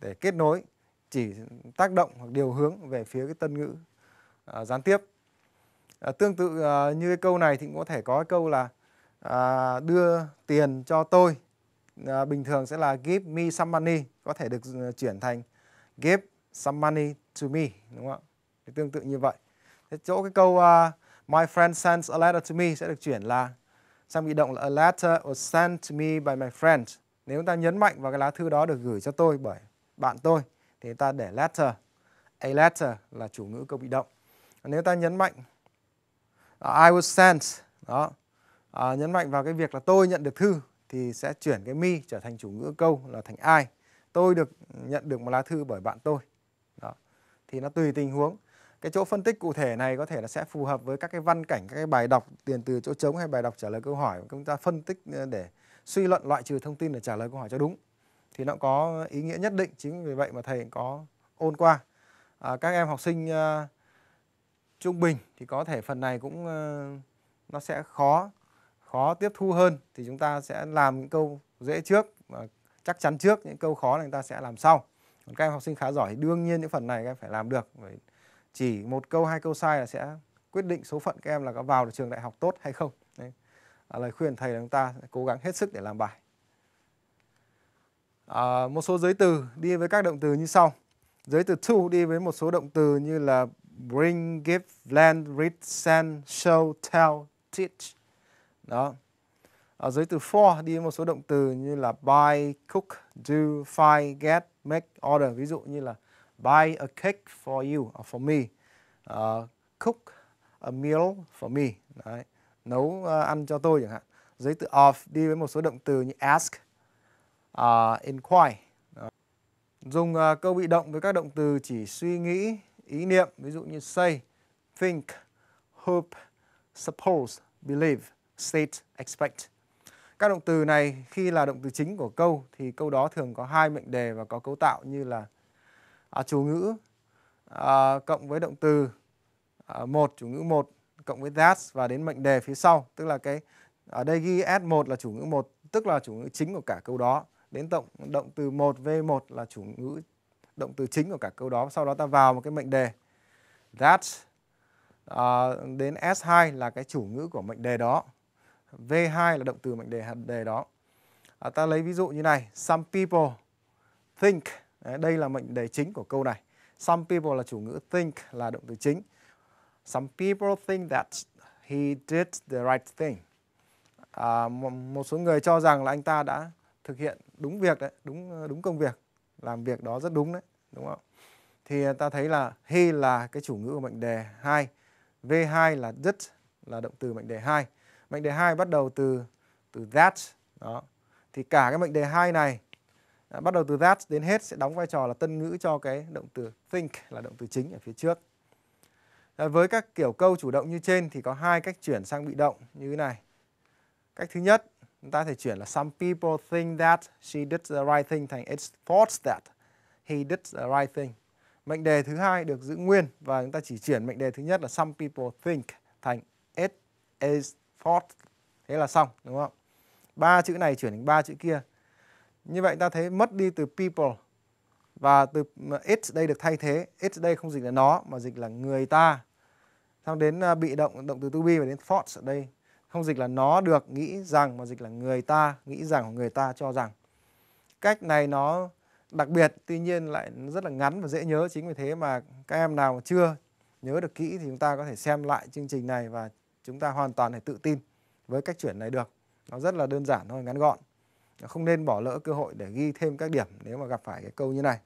để kết nối chỉ tác động hoặc điều hướng về phía cái tân ngữ à, gián tiếp à, tương tự như cái câu này thì cũng có thể có cái câu là đưa tiền cho tôi bình thường sẽ là give me some money có thể được chuyển thành give some money to me đúng không tương tự như vậy thế chỗ cái câu à, My friend sends a letter to me sẽ được chuyển là sang bị động là a letter was sent to me by my friend. Nếu chúng ta nhấn mạnh vào cái lá thư đó được gửi cho tôi bởi bạn tôi thì ta để letter. A letter là chủ ngữ câu bị động. Nếu ta nhấn mạnh à, I was sent đó à, nhấn mạnh vào cái việc là tôi nhận được thư thì sẽ chuyển cái me trở thành chủ ngữ câu là thành ai tôi được nhận được một lá thư bởi bạn tôi đó thì nó tùy tình huống cái chỗ phân tích cụ thể này có thể là sẽ phù hợp với các cái văn cảnh các cái bài đọc tiền từ chỗ trống hay bài đọc trả lời câu hỏi chúng ta phân tích ờ, để suy luận loại trừ thông tin để trả lời câu hỏi cho đúng thì nó có ý nghĩa nhất định chính vì vậy mà thầy có ôn qua à, các em học sinh uh, trung bình thì có thể phần này cũng uh, nó sẽ khó khó tiếp thu hơn thì chúng ta sẽ làm những câu dễ trước và chắc chắn trước những câu khó này chúng ta sẽ làm sau còn các em học sinh khá giỏi thì đương nhiên những phần này các em phải làm được chỉ một câu hai câu sai là sẽ quyết định số phận các em là có vào được trường đại học tốt hay không Đấy. À, lời khuyên thầy là chúng ta cố gắng hết sức để làm bài à, một số giới từ đi với các động từ như sau giới từ to đi với một số động từ như là bring give lend read send show tell teach đó à, giới từ for đi với một số động từ như là buy cook do find get make order ví dụ như là buy a cake for you or uh, for me, uh, cook a meal for me, Đấy. nấu uh, ăn cho tôi chẳng hạn. Dưới từ of đi với một số động từ như ask, uh, inquire. Đó. Dùng uh, câu bị động với các động từ chỉ suy nghĩ, ý niệm, ví dụ như say, think, hope, suppose, believe, state, expect. Các động từ này khi là động từ chính của câu thì câu đó thường có hai mệnh đề và có cấu tạo như là à, chủ ngữ à, cộng với động từ à, một chủ ngữ một cộng với that và đến mệnh đề phía sau tức là cái ở đây ghi S1 là chủ ngữ một tức là chủ ngữ chính của cả câu đó đến động động từ 1 V1 là chủ ngữ động từ chính của cả câu đó sau đó ta vào một cái mệnh đề that à, đến S2 là cái chủ ngữ của mệnh đề đó V2 là động từ mệnh đề hạt đề đó à, ta lấy ví dụ như này some people think đây là mệnh đề chính của câu này. Some people là chủ ngữ think là động từ chính. Some people think that he did the right thing. À, một số người cho rằng là anh ta đã thực hiện đúng việc đấy, đúng đúng công việc, làm việc đó rất đúng đấy, đúng không? Thì ta thấy là he là cái chủ ngữ của mệnh đề 2. V2 là did là động từ mệnh đề 2. Mệnh đề 2 bắt đầu từ từ that đó. Thì cả cái mệnh đề 2 này À, bắt đầu từ that đến hết sẽ đóng vai trò là tân ngữ cho cái động từ think là động từ chính ở phía trước. À, với các kiểu câu chủ động như trên thì có hai cách chuyển sang bị động như thế này. Cách thứ nhất, chúng ta thể chuyển là some people think that she did the right thing thành it's thought that he did the right thing. Mệnh đề thứ hai được giữ nguyên và chúng ta chỉ chuyển mệnh đề thứ nhất là some people think thành it is thought. Thế là xong, đúng không? Ba chữ này chuyển thành ba chữ kia như vậy ta thấy mất đi từ people và từ it's đây được thay thế, it's đây không dịch là nó mà dịch là người ta. Xong đến à, bị động động từ to be và đến thoughts ở đây không dịch là nó được nghĩ rằng mà dịch là người ta nghĩ rằng người ta cho rằng. Cách này nó đặc biệt tuy nhiên lại rất là ngắn và dễ nhớ chính vì thế mà các em nào mà chưa nhớ được kỹ thì chúng ta có thể xem lại chương trình này và chúng ta hoàn toàn thể tự tin với cách chuyển này được. Nó rất là đơn giản thôi, ngắn gọn. Không nên bỏ lỡ cơ hội để ghi thêm các điểm nếu mà gặp phải cái câu như này.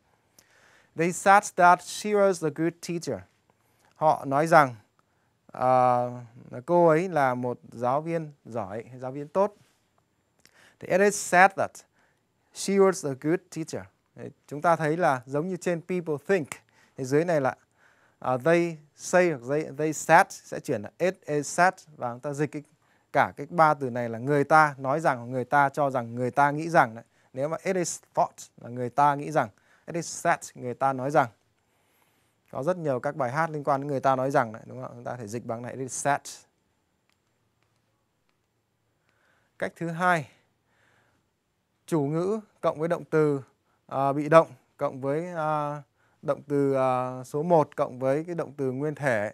They said that she was a good teacher. Họ nói rằng uh, cô ấy là một giáo viên giỏi, giáo viên tốt. Thì it is said that she was a good teacher. chúng ta thấy là giống như trên people think, thì dưới này là uh, they say hoặc they, they said sẽ chuyển là it is said và chúng ta dịch cái cả cái ba từ này là người ta nói rằng người ta cho rằng người ta nghĩ rằng đấy. nếu mà it is thought là người ta nghĩ rằng it is said người ta nói rằng có rất nhiều các bài hát liên quan đến người ta nói rằng đấy, đúng không chúng ta thể dịch bằng này it is said cách thứ hai chủ ngữ cộng với động từ à, bị động cộng với à, động từ à, số 1 cộng với cái động từ nguyên thể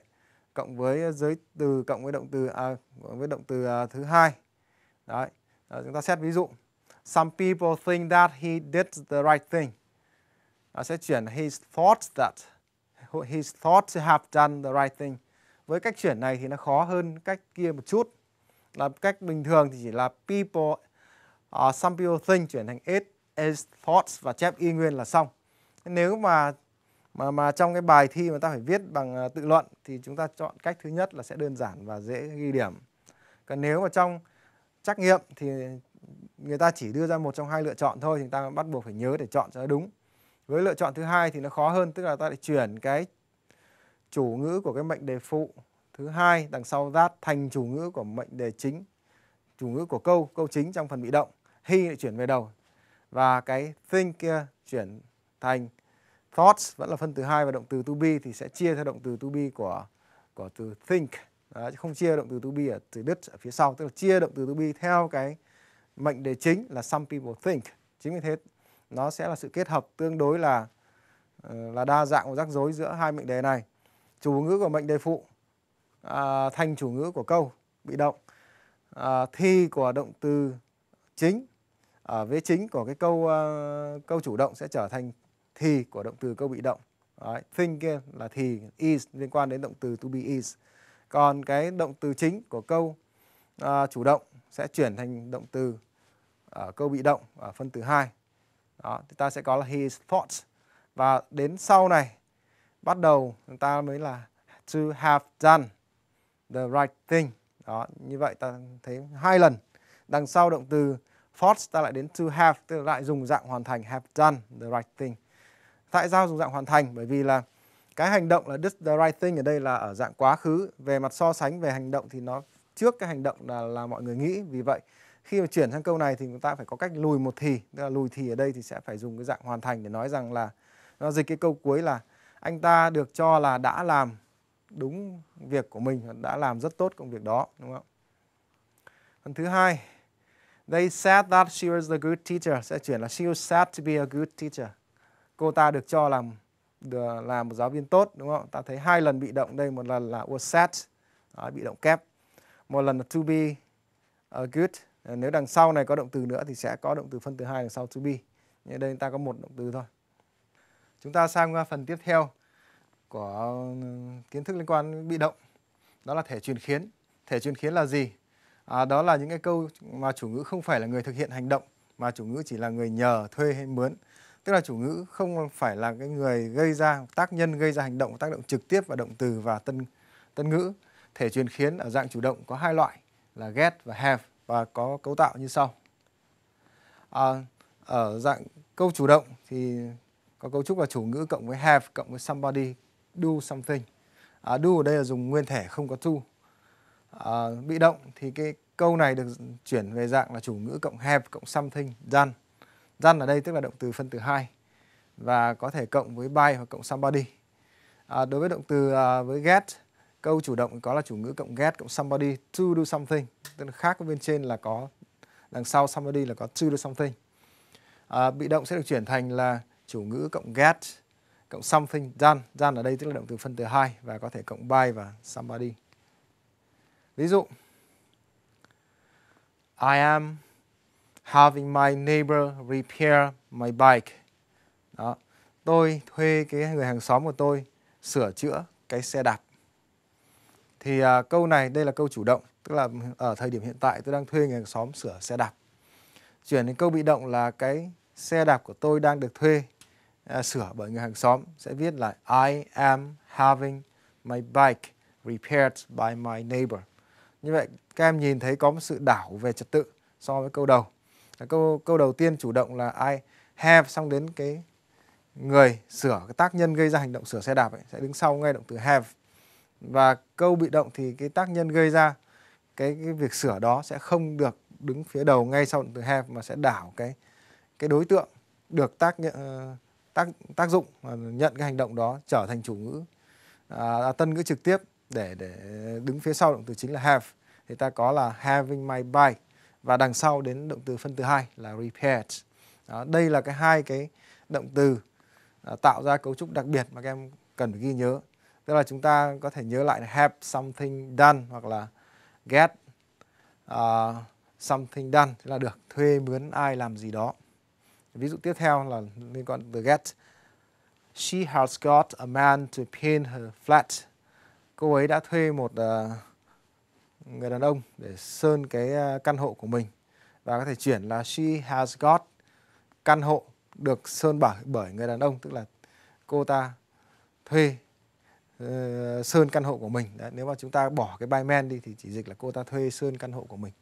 cộng với ờ, giới từ cộng với động từ à, với động từ à, thứ hai đấy à, chúng ta xét ví dụ some people think that he did the right thing nó sẽ chuyển he thought that he thought to have done the right thing với cách chuyển này thì nó khó hơn cách kia một chút là cách bình thường thì chỉ là people uh, some people think chuyển thành it is thoughts và chép y nguyên là xong nếu mà mà mà trong cái bài thi mà ta phải viết bằng à, tự luận thì chúng ta chọn cách thứ nhất là sẽ đơn giản và dễ ghi điểm còn nếu mà trong trắc nghiệm thì người ta chỉ đưa ra một trong hai lựa chọn thôi thì ta bắt buộc phải nhớ để chọn cho đúng với lựa chọn thứ hai thì nó khó hơn tức là ta lại chuyển cái chủ ngữ của cái mệnh đề phụ thứ hai đằng sau that thành chủ ngữ của mệnh đề chính chủ ngữ của câu câu chính trong phần bị động he lại chuyển về đầu và cái think kia chuyển thành thoughts vẫn là phân từ hai và động từ to be thì sẽ chia theo động từ to be của của từ think Đấy, chứ không chia động từ to be ở từ đứt ở phía sau tức là chia động từ to be theo cái mệnh đề chính là some people think chính vì thế nó sẽ là sự kết hợp tương đối là ờ, là đa dạng và rắc rối giữa hai mệnh đề này chủ ngữ của mệnh đề phụ à, thành chủ ngữ của câu bị động à, thi của động từ chính ở à, vế chính của cái câu à, câu chủ động sẽ trở thành thì của động từ câu bị động Đấy, think kia là thì is liên quan đến động từ to be is còn cái động từ chính của câu à, chủ động sẽ chuyển thành động từ ở à, câu bị động ở phân từ hai. đó thì ta sẽ có là his thoughts và đến sau này bắt đầu chúng ta mới là to have done the right thing đó như vậy ta thấy hai lần đằng sau động từ thoughts ta lại đến to have tức là lại dùng dạng hoàn thành have done the right thing tại sao dùng dạng hoàn thành bởi vì là cái hành động là did the right thing ở đây là ở dạng quá khứ về mặt so sánh về hành động thì nó trước cái hành động là là mọi người nghĩ vì vậy khi mà chuyển sang câu này thì chúng ta phải có cách lùi một thì tức là lùi thì ở đây thì sẽ phải dùng cái dạng hoàn thành để nói rằng là nó dịch cái câu cuối là anh ta được cho là đã làm đúng việc của mình đã làm rất tốt công việc đó đúng không phần thứ hai they said that she was a good teacher sẽ chuyển là she was said to be a good teacher cô ta được cho làm là một giáo viên tốt đúng không? Ta thấy hai lần bị động đây, một lần là was set, đó, à, bị động kép. Một lần là to be uh, good. À, nếu đằng sau này có động từ nữa thì sẽ có động từ phân từ hai đằng sau to be. như đây ta có một động từ thôi. Chúng ta sang phần tiếp theo của ừ, kiến thức liên quan bị động. Đó là thể truyền khiến. Thể truyền khiến là gì? À, đó là những cái câu mà chủ ngữ không phải là người thực hiện hành động mà chủ ngữ chỉ là người nhờ, thuê hay mướn tức là chủ ngữ không phải là cái người gây ra tác nhân gây ra hành động tác động trực tiếp và động từ và tân tân ngữ thể truyền khiến ở dạng chủ động có hai loại là get và have và có cấu tạo như sau à, ở dạng câu chủ động thì có cấu trúc là chủ ngữ cộng với have cộng với somebody do something à, do ở đây là dùng nguyên thể không có to à, bị động thì cái câu này được chuyển về dạng là chủ ngữ cộng have cộng something done Răn ở đây tức là động từ phân từ hai và có thể cộng với by hoặc cộng somebody. À, đối với động từ à, với get, câu chủ động có là chủ ngữ cộng get cộng somebody to do something. Tức là khác với bên trên là có đằng sau somebody là có to do something. À, bị động sẽ được chuyển thành là chủ ngữ cộng get cộng something done. Done ở đây tức là động từ phân từ hai và có thể cộng by và somebody. Ví dụ I am having my neighbor repair my bike. Đó. Tôi thuê cái người hàng xóm của tôi sửa chữa cái xe đạp. Thì à, câu này đây là câu chủ động, tức là ở thời điểm hiện tại tôi đang thuê người hàng xóm sửa xe đạp. Chuyển đến câu bị động là cái xe đạp của tôi đang được thuê à, sửa bởi người hàng xóm sẽ viết là I am having my bike repaired by my neighbor. Như vậy các em nhìn thấy có một sự đảo về trật tự so với câu đầu câu câu đầu tiên chủ động là I have xong đến cái người sửa cái tác nhân gây ra hành động sửa xe đạp ấy, sẽ đứng sau ngay động từ have và câu bị động thì cái tác nhân gây ra cái, cái việc sửa đó sẽ không được đứng phía đầu ngay sau động từ have mà sẽ đảo cái cái đối tượng được tác ờ, tác tác dụng nhận cái hành động đó trở thành chủ ngữ à, à, tân ngữ trực tiếp để để đứng phía sau động từ chính là have thì ta có là having my bike và đằng sau đến động từ phân từ hai là repaired. Đó, đây là cái hai cái động từ à, tạo ra cấu trúc đặc biệt mà các em cần phải ghi nhớ. Tức là chúng ta có thể nhớ lại have something done hoặc là get uh, something done thế là được thuê mướn ai làm gì đó. Ví dụ tiếp theo là liên quan từ get. She has got a man to paint her flat. Cô ấy đã thuê một uh, người đàn ông để sơn cái à, căn hộ của mình và có thể chuyển là she has got căn hộ được sơn bởi bởi người đàn ông tức là cô ta thuê uh, sơn căn hộ của mình Đấy, nếu mà chúng ta bỏ cái by man đi thì chỉ dịch là cô ta thuê sơn căn hộ của mình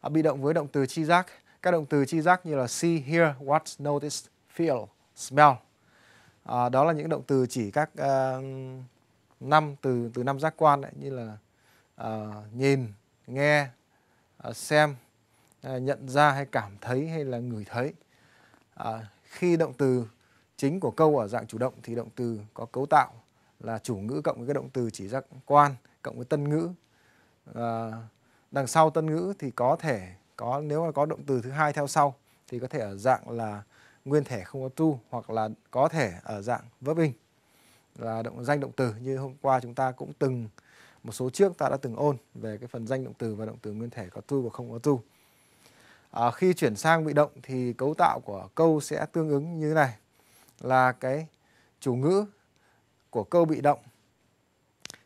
à, bị động với động từ chi giác các động từ chi giác như là see hear watch notice feel smell à, đó là những động từ chỉ các uh, năm từ từ năm giác quan đấy như là uh, nhìn nghe uh, xem uh, nhận ra hay cảm thấy hay là ngửi thấy uh, khi động từ chính của câu ở dạng chủ động thì động từ có cấu tạo là chủ ngữ cộng với cái động từ chỉ giác quan cộng với tân ngữ à, đằng sau tân ngữ thì có thể có nếu mà có động từ thứ hai theo sau thì có thể ở dạng là nguyên thể không có tu hoặc là có thể ở dạng verb in là động danh động từ như hôm qua chúng ta cũng từng một số trước ta đã từng ôn về cái phần danh động từ và động từ nguyên thể có tu và không có tu. À, khi chuyển sang bị động thì cấu tạo của câu sẽ tương ứng như thế này là cái chủ ngữ của câu bị động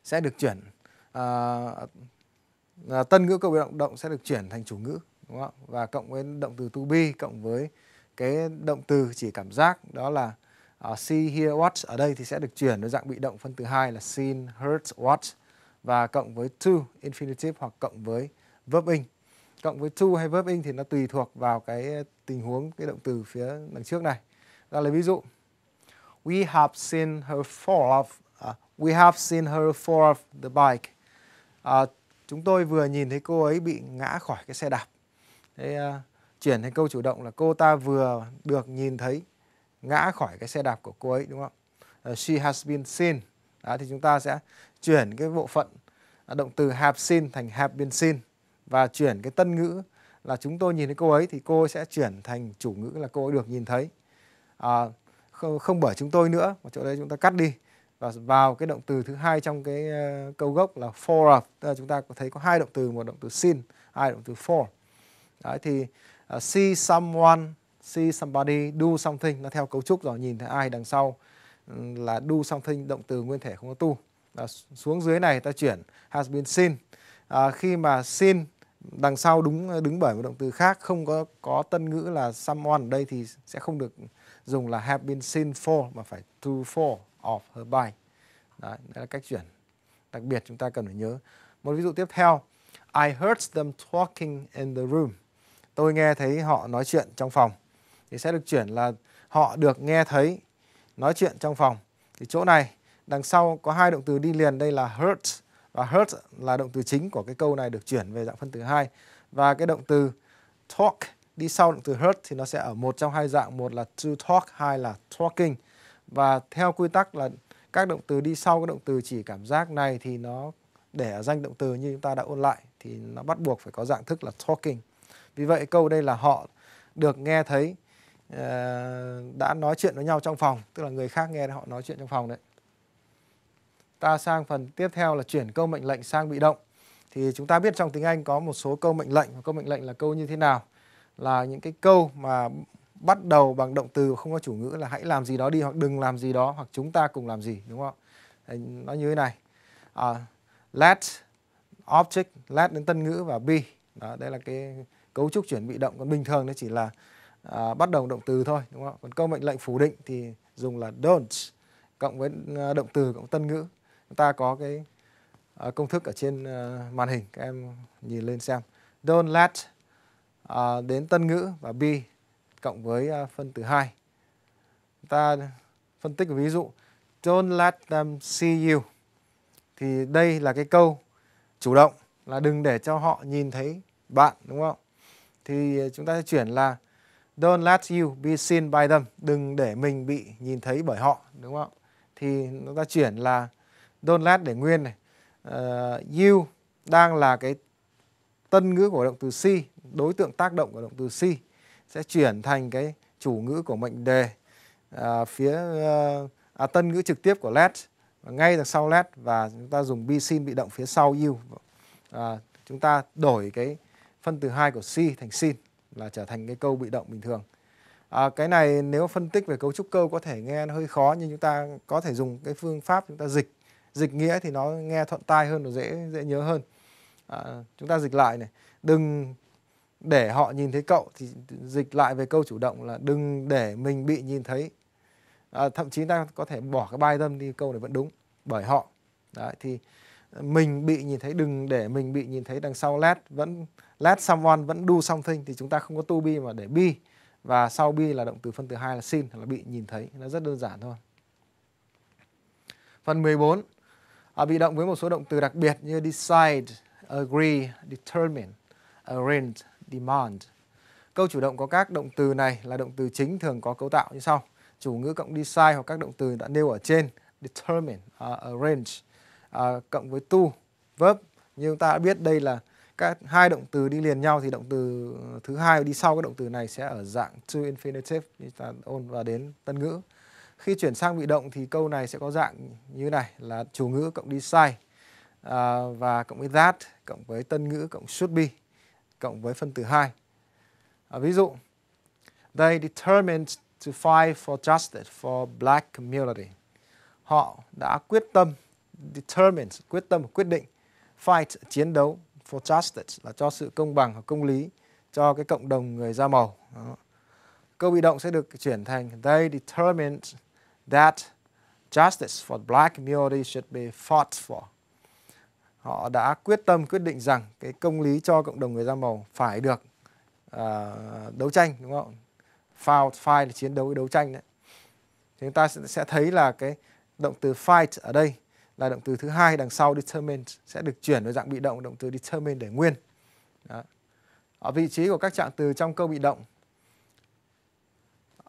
sẽ được chuyển à, à, tân ngữ câu bị động động sẽ được chuyển thành chủ ngữ đúng không? và cộng với động từ to be cộng với cái động từ chỉ cảm giác đó là uh, see here watch ở đây thì sẽ được chuyển đến dạng bị động phân từ hai là seen heard watch và cộng với to infinitive hoặc cộng với verb in cộng với to hay verb in thì nó tùy thuộc vào cái ờ, tình huống cái động từ phía đằng trước này Ra lấy ví dụ we have seen her fall off uh, we have seen her fall off the bike uh, chúng tôi vừa nhìn thấy cô ấy bị ngã khỏi cái xe đạp thế uh, chuyển thành câu chủ động là cô ta vừa được nhìn thấy ngã khỏi cái xe đạp của cô ấy đúng không? Uh, she has been seen. Đó, thì chúng ta sẽ chuyển cái bộ phận à, động từ have seen thành have been seen và chuyển cái tân ngữ là chúng tôi nhìn thấy cô ấy thì cô ấy sẽ chuyển thành chủ ngữ là cô ấy được nhìn thấy. À, không, không bởi chúng tôi nữa mà chỗ đây chúng ta cắt đi và vào cái động từ thứ hai trong cái uh, câu gốc là for of chúng ta có thấy có hai động từ một động từ seen hai động từ for đấy thì uh, see someone see somebody do something nó theo cấu trúc rồi nhìn thấy ai đằng sau ừ, là do something động từ nguyên thể không có tu à, xuống dưới này ta chuyển has been seen à, khi mà seen đằng sau đúng đứng bởi một động từ khác không có có tân ngữ là someone ở đây thì sẽ không được dùng là have been seen for mà phải to for of her by đấy, đấy là cách chuyển đặc biệt chúng ta cần phải nhớ một ví dụ tiếp theo I heard them talking in the room tôi nghe thấy họ nói chuyện trong phòng thì sẽ được chuyển là họ được nghe thấy nói chuyện trong phòng. Thì chỗ này đằng sau có hai động từ đi liền đây là heard và heard là động từ chính của cái câu này được chuyển về dạng phân từ hai và cái động từ talk đi sau động từ heard thì nó sẽ ở một trong hai dạng một là to talk hai là talking và theo quy tắc là các động từ đi sau cái động từ chỉ cảm giác này thì nó để ở danh động từ như chúng ta đã ôn lại thì nó bắt buộc phải có dạng thức là talking vì vậy câu đây là họ được nghe thấy Ờ, đã nói chuyện với nhau trong phòng tức là người khác nghe họ nói chuyện trong phòng đấy ta sang phần tiếp theo là chuyển câu mệnh lệnh sang bị động thì chúng ta biết trong tiếng Anh có một số câu mệnh lệnh câu mệnh lệnh là câu như thế nào là những cái câu mà bắt đầu bằng động từ không có chủ ngữ là hãy làm gì đó đi hoặc đừng làm gì đó hoặc chúng ta cùng làm gì đúng không nó như thế này à, let object let đến tân ngữ và be đó đây là cái cấu trúc chuyển bị động còn bình thường nó chỉ là à, bắt đầu động từ thôi đúng không? Còn câu mệnh lệnh phủ định thì dùng là don't cộng với à, động từ cộng tân ngữ. Chúng ta có cái à, công thức ở trên à, màn hình các em nhìn lên xem. Don't let à, đến tân ngữ và be cộng với à, phân từ hai. Chúng ta phân tích ví dụ don't let them see you thì đây là cái câu chủ động là đừng để cho họ nhìn thấy bạn đúng không? Thì chúng ta sẽ chuyển là Don't let you be seen by them. Đừng để mình bị nhìn thấy bởi họ, đúng không? Thì nó ta chuyển là don't let để nguyên này. Uh, you đang là cái tân ngữ của động từ see, đối tượng tác động của động từ see sẽ chuyển thành cái chủ ngữ của mệnh đề à, phía ờ, à, tân ngữ trực tiếp của let ngay đằng sau let và chúng ta dùng be seen bị động phía sau you. À, chúng ta đổi cái phân từ hai của see thành seen là trở thành cái câu bị động bình thường à, cái này nếu phân tích về cấu trúc câu có thể nghe nó hơi khó nhưng chúng ta có thể dùng cái phương pháp chúng ta dịch dịch nghĩa thì nó nghe thuận tai hơn nó dễ dễ nhớ hơn à, chúng ta dịch lại này đừng để họ nhìn thấy cậu thì dịch lại về câu chủ động là đừng để mình bị nhìn thấy à, thậm chí ta có thể bỏ cái bài tâm đi câu này vẫn đúng bởi họ đấy thì mình bị nhìn thấy đừng để mình bị nhìn thấy đằng sau led vẫn let someone vẫn do something thì chúng ta không có to be mà để be và sau be là động từ phân từ hai là seen là bị nhìn thấy nó rất đơn giản thôi phần 14 à, bị động với một số động từ đặc biệt như decide agree determine arrange demand câu chủ động có các động từ này là động từ chính thường có cấu tạo như sau chủ ngữ cộng decide hoặc các động từ đã nêu ở trên determine uh, arrange uh, cộng với to verb như chúng ta đã biết đây là các hai động từ đi liền nhau thì động từ thứ hai đi sau cái động từ này sẽ ở dạng to infinitive như ta ôn và đến tân ngữ. Khi chuyển sang bị động thì câu này sẽ có dạng như này là chủ ngữ cộng đi sai à, và cộng với that cộng với tân ngữ cộng should be cộng với phân từ hai. À, ví dụ They determined to fight for justice for black community. Họ đã quyết tâm determined quyết tâm quyết định fight chiến đấu for justice là cho sự công bằng và công lý cho cái cộng đồng người da màu. Đó. Câu bị động sẽ được chuyển thành They determined that justice for black minority should be fought for. Họ đã quyết tâm quyết định rằng cái công lý cho cộng đồng người da màu phải được uh, đấu tranh đúng không? Fought fight là chiến đấu đấu tranh đấy. Chúng ta sẽ thấy là cái động từ fight ở đây là động từ thứ hai đằng sau determine sẽ được chuyển vào dạng bị động động từ determine để nguyên Đó. ở vị trí của các trạng từ trong câu bị động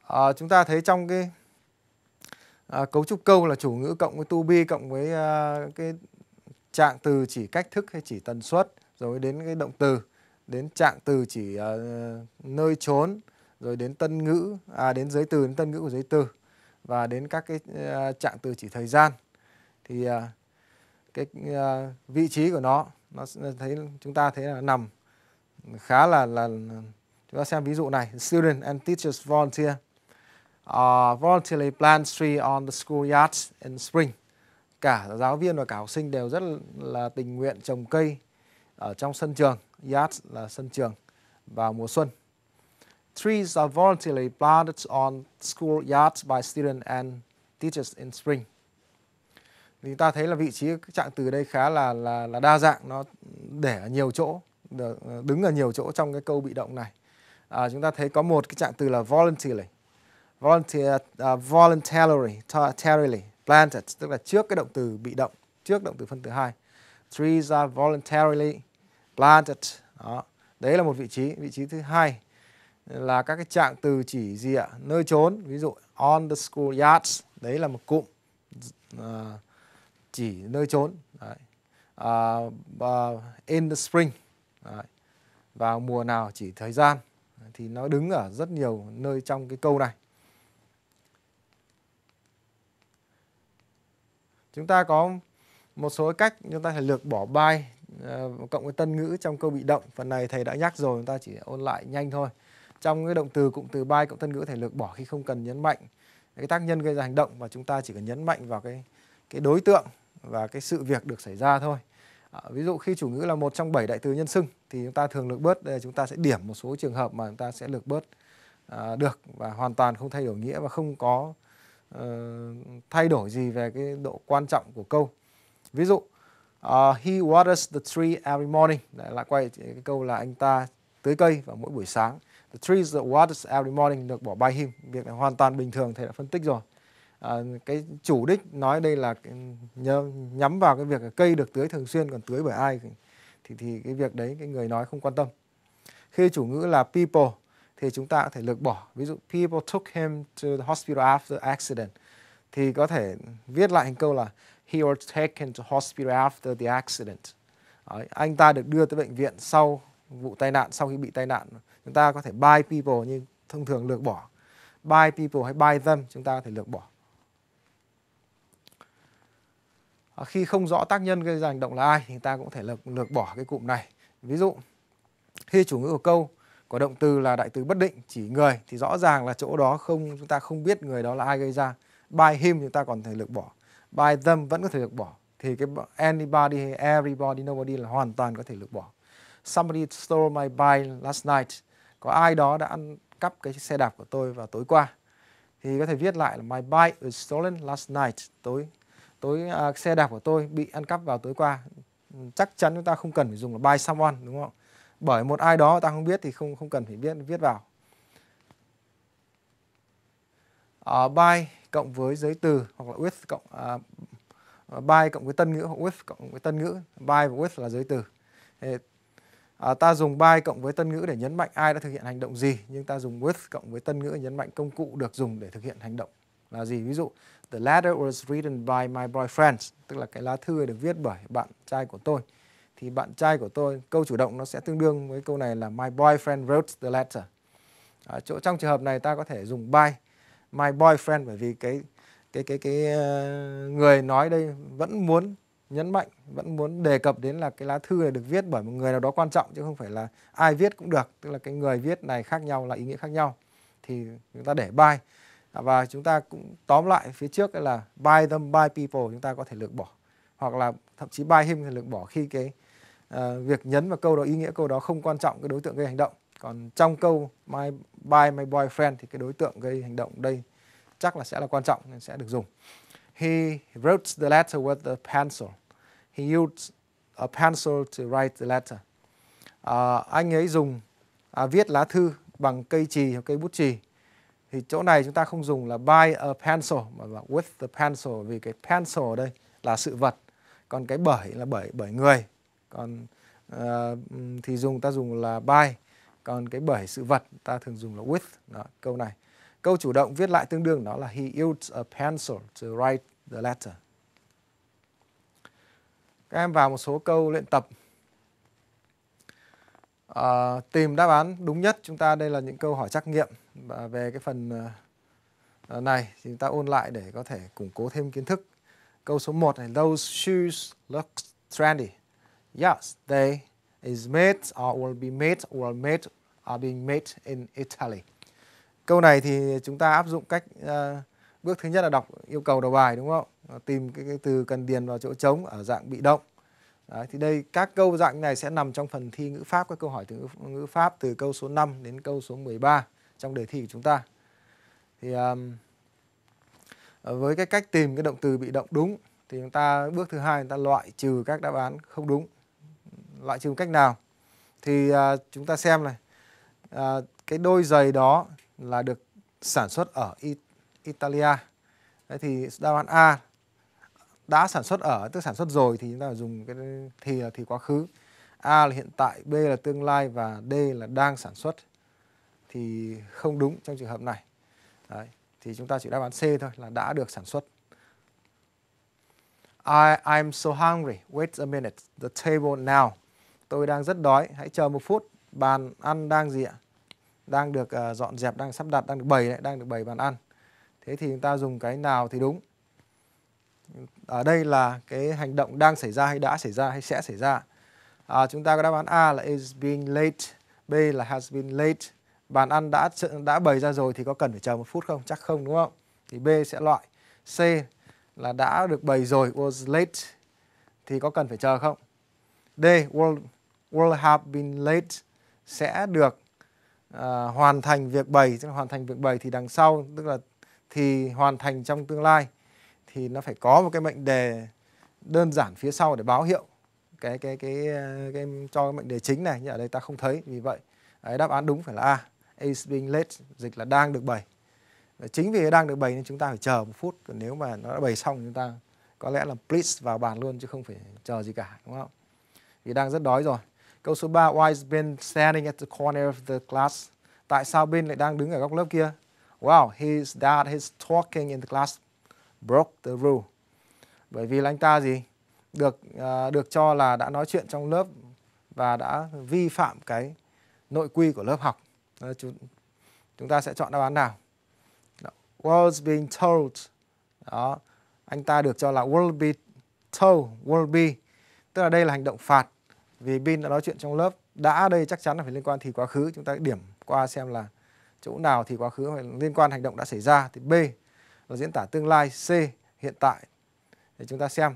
à, chúng ta thấy trong cái à, cấu trúc câu là chủ ngữ cộng với to be cộng với à, cái trạng từ chỉ cách thức hay chỉ tần suất rồi đến cái động từ đến trạng từ chỉ à, nơi trốn rồi đến tân ngữ à, đến giới từ đến tân ngữ của giới từ và đến các cái à, trạng từ chỉ thời gian thì à, cái à, vị trí của nó nó thấy chúng ta thấy là nằm khá là là chúng ta xem ví dụ này student and teachers volunteer uh, voluntarily plant tree on the school yard in spring cả giáo viên và cả học sinh đều rất là tình nguyện trồng cây ở trong sân trường yard là sân trường vào mùa xuân trees are voluntarily planted on school yards by students and teachers in spring thì ta thấy là vị trí trạng từ đây khá là là là đa dạng nó để ở nhiều chỗ đứng ở nhiều chỗ trong cái câu bị động này à, chúng ta thấy có một cái trạng từ là voluntarily volunteer uh, voluntarily voluntarily planted tức là trước cái động từ bị động trước động từ phân từ hai trees are voluntarily planted đó đấy là một vị trí vị trí thứ hai là các cái trạng từ chỉ gì ạ nơi trốn ví dụ on the school yards đấy là một cụm uh, chỉ nơi trốn Đấy. À, uh, in the spring Đấy. vào mùa nào chỉ thời gian thì nó đứng ở rất nhiều nơi trong cái câu này chúng ta có một số cách chúng ta phải lược bỏ by uh, ờ, cộng với tân ngữ trong câu bị động phần này thầy đã nhắc rồi chúng ta chỉ ôn lại nhanh thôi trong cái động từ cụm từ by cộng tân ngữ thể lược bỏ khi không cần nhấn mạnh cái tác nhân gây ra hành động và chúng ta chỉ cần nhấn mạnh vào cái cái đối tượng và cái sự việc được xảy ra thôi à, ví dụ khi chủ ngữ là một trong bảy đại từ nhân xưng thì chúng ta thường lược bớt đây chúng ta sẽ điểm một số trường hợp mà chúng ta sẽ lược bớt à, được và hoàn toàn không thay đổi nghĩa và không có uh, thay đổi gì về cái độ quan trọng của câu ví dụ uh, he waters the tree every morning Đấy, lại quay cái câu là anh ta tưới cây vào mỗi buổi sáng the trees that waters every morning được bỏ by him việc này hoàn toàn bình thường thầy đã phân tích rồi à, cái chủ đích nói đây là nhắm vào cái việc cây được tưới thường xuyên còn tưới bởi ai thì, thì cái việc đấy cái người nói không quan tâm khi chủ ngữ là people thì chúng ta có thể lược bỏ ví dụ people took him to the hospital after accident thì có thể viết lại hình câu là he was taken to hospital after the accident Đấy, anh ta được đưa tới bệnh viện sau vụ tai nạn sau khi bị tai nạn chúng ta có thể by people nhưng thông thường lược bỏ by people hay by them chúng ta có thể lược bỏ khi không rõ tác nhân gây ra hành động là ai thì ta cũng thể lược, lược bỏ cái cụm này ví dụ khi chủ ngữ của câu có động từ là đại từ bất định chỉ người thì rõ ràng là chỗ đó không chúng ta không biết người đó là ai gây ra by him chúng ta còn thể lược bỏ by them vẫn có thể lược bỏ thì cái anybody everybody nobody là hoàn toàn có thể lược bỏ somebody stole my bike last night có ai đó đã ăn cắp cái xe đạp của tôi vào tối qua thì có thể viết lại là my bike was stolen last night tối tối à, xe đạp của tôi bị ăn cắp vào tối qua chắc chắn chúng ta không cần phải dùng là by someone đúng không bởi một ai đó ta không biết thì không không cần phải viết viết vào uh, à, by cộng với giới từ hoặc là with cộng uh, à, à, by cộng với tân ngữ hoặc with cộng với tân ngữ by và with là giới từ thì, uh, ta dùng by cộng với tân ngữ để nhấn mạnh ai đã thực hiện hành động gì nhưng ta dùng with cộng với tân ngữ nhấn mạnh công cụ được dùng để thực hiện hành động là gì ví dụ the letter was written by my boyfriend tức là cái lá thư được viết bởi bạn trai của tôi thì bạn trai của tôi câu chủ động nó sẽ tương đương với câu này là my boyfriend wrote the letter à, chỗ trong trường hợp này ta có thể dùng by my boyfriend bởi vì cái cái cái cái ờ, người nói đây vẫn muốn nhấn mạnh vẫn muốn đề cập đến là cái lá thư này được viết bởi một người nào đó quan trọng chứ không phải là ai viết cũng được tức là cái người viết này khác nhau là ý nghĩa khác nhau thì chúng ta để by Dạ và chúng ta cũng tóm lại phía trước là buy them buy people chúng ta có thể lược bỏ hoặc là thậm chí buy him thì lược bỏ khi cái uh, việc nhấn vào câu đó ý nghĩa câu đó không quan trọng cái đối tượng gây hành động còn trong câu my buy my boyfriend thì cái đối tượng gây hành động đây chắc là sẽ là quan trọng nên sẽ được dùng he wrote the letter with a pencil he used a pencil to write the letter uh, anh ấy dùng uh, viết lá thư bằng cây chì hoặc cây bút chì thì chỗ này chúng ta không dùng là by a pencil mà là with the pencil vì cái pencil ở đây là sự vật còn cái bởi là bởi bởi người còn uh, thì dùng ta dùng là by còn cái bởi sự vật ta thường dùng là with đó, câu này câu chủ động viết lại tương đương đó là he used a pencil to write the letter các em vào một số câu luyện tập à, tìm đáp án đúng nhất chúng ta đây là những câu hỏi trắc nghiệm và về cái phần ờ, ờ, này thì chúng ta ôn lại để có thể củng cố thêm kiến thức. Câu số 1 này, those shoes look trendy. Yes, they is made or will be made or made are being made in Italy. Câu này thì chúng ta áp dụng cách uh, bước thứ nhất là đọc yêu cầu đầu bài đúng không? Tìm cái, cái từ cần điền vào chỗ trống ở dạng bị động. Đấy, thì đây các câu dạng này sẽ nằm trong phần thi ngữ pháp các câu hỏi từ ngữ, ngữ pháp từ câu số 5 đến câu số 13 trong đề thi của chúng ta thì um, với cái cách tìm cái động từ bị động đúng thì chúng ta bước thứ hai chúng ta loại trừ các đáp án không đúng loại trừ cách nào thì à, chúng ta xem này à, cái đôi giày đó là được sản xuất ở Italia Đấy thì đáp án A đã sản xuất ở tức sản xuất rồi thì chúng ta dùng cái thì là thì quá khứ A là hiện tại B là tương lai và D là đang sản xuất thì không đúng trong trường hợp này. Đấy, thì chúng ta chỉ đáp án C thôi là đã được sản xuất. I I'm so hungry. Wait a minute. The table now. Tôi đang rất đói. Hãy chờ một phút. Bàn ăn đang gì ạ? Đang được uh, dọn dẹp, đang sắp đặt, đang được bày đấy, đang được bày bàn ăn. Thế thì chúng ta dùng cái nào thì đúng. Ở đây là cái hành động đang xảy ra hay đã xảy ra hay sẽ xảy ra. À, chúng ta có đáp án A là is being late, B là has been late, bàn ăn đã đã bày ra rồi thì có cần phải chờ một phút không? Chắc không đúng không? Thì B sẽ loại. C là đã được bày rồi was late thì có cần phải chờ không? D will will have been late sẽ được uh, hoàn thành việc bày tức là hoàn thành việc bày thì đằng sau tức là thì hoàn thành trong tương lai thì nó phải có một cái mệnh đề đơn giản phía sau để báo hiệu cái cái cái cái, ờ, cái cho cái mệnh đề chính này nhưng ở đây ta không thấy vì vậy đáp án đúng phải là A is being late dịch là đang được bày và chính vì đang được bày nên chúng ta phải chờ một phút còn nếu mà nó đã bày xong chúng ta có lẽ là please vào bàn luôn chứ không phải chờ gì cả đúng không vì đang rất đói rồi câu số 3 why is Ben standing at the corner of the class tại sao Ben lại đang đứng ở góc lớp kia wow his dad his talking in the class broke the rule bởi vì là anh ta gì được uh, được cho là đã nói chuyện trong lớp và đã vi phạm cái nội quy của lớp học chúng, chúng ta sẽ chọn đáp án nào was being told đó anh ta được cho là will be told will be tức là đây là hành động phạt vì bin đã nói chuyện trong lớp đã đây chắc chắn là phải liên quan thì quá khứ chúng ta điểm qua xem là chỗ nào thì quá khứ liên quan hành động đã xảy ra thì b là diễn tả tương lai c hiện tại để chúng ta xem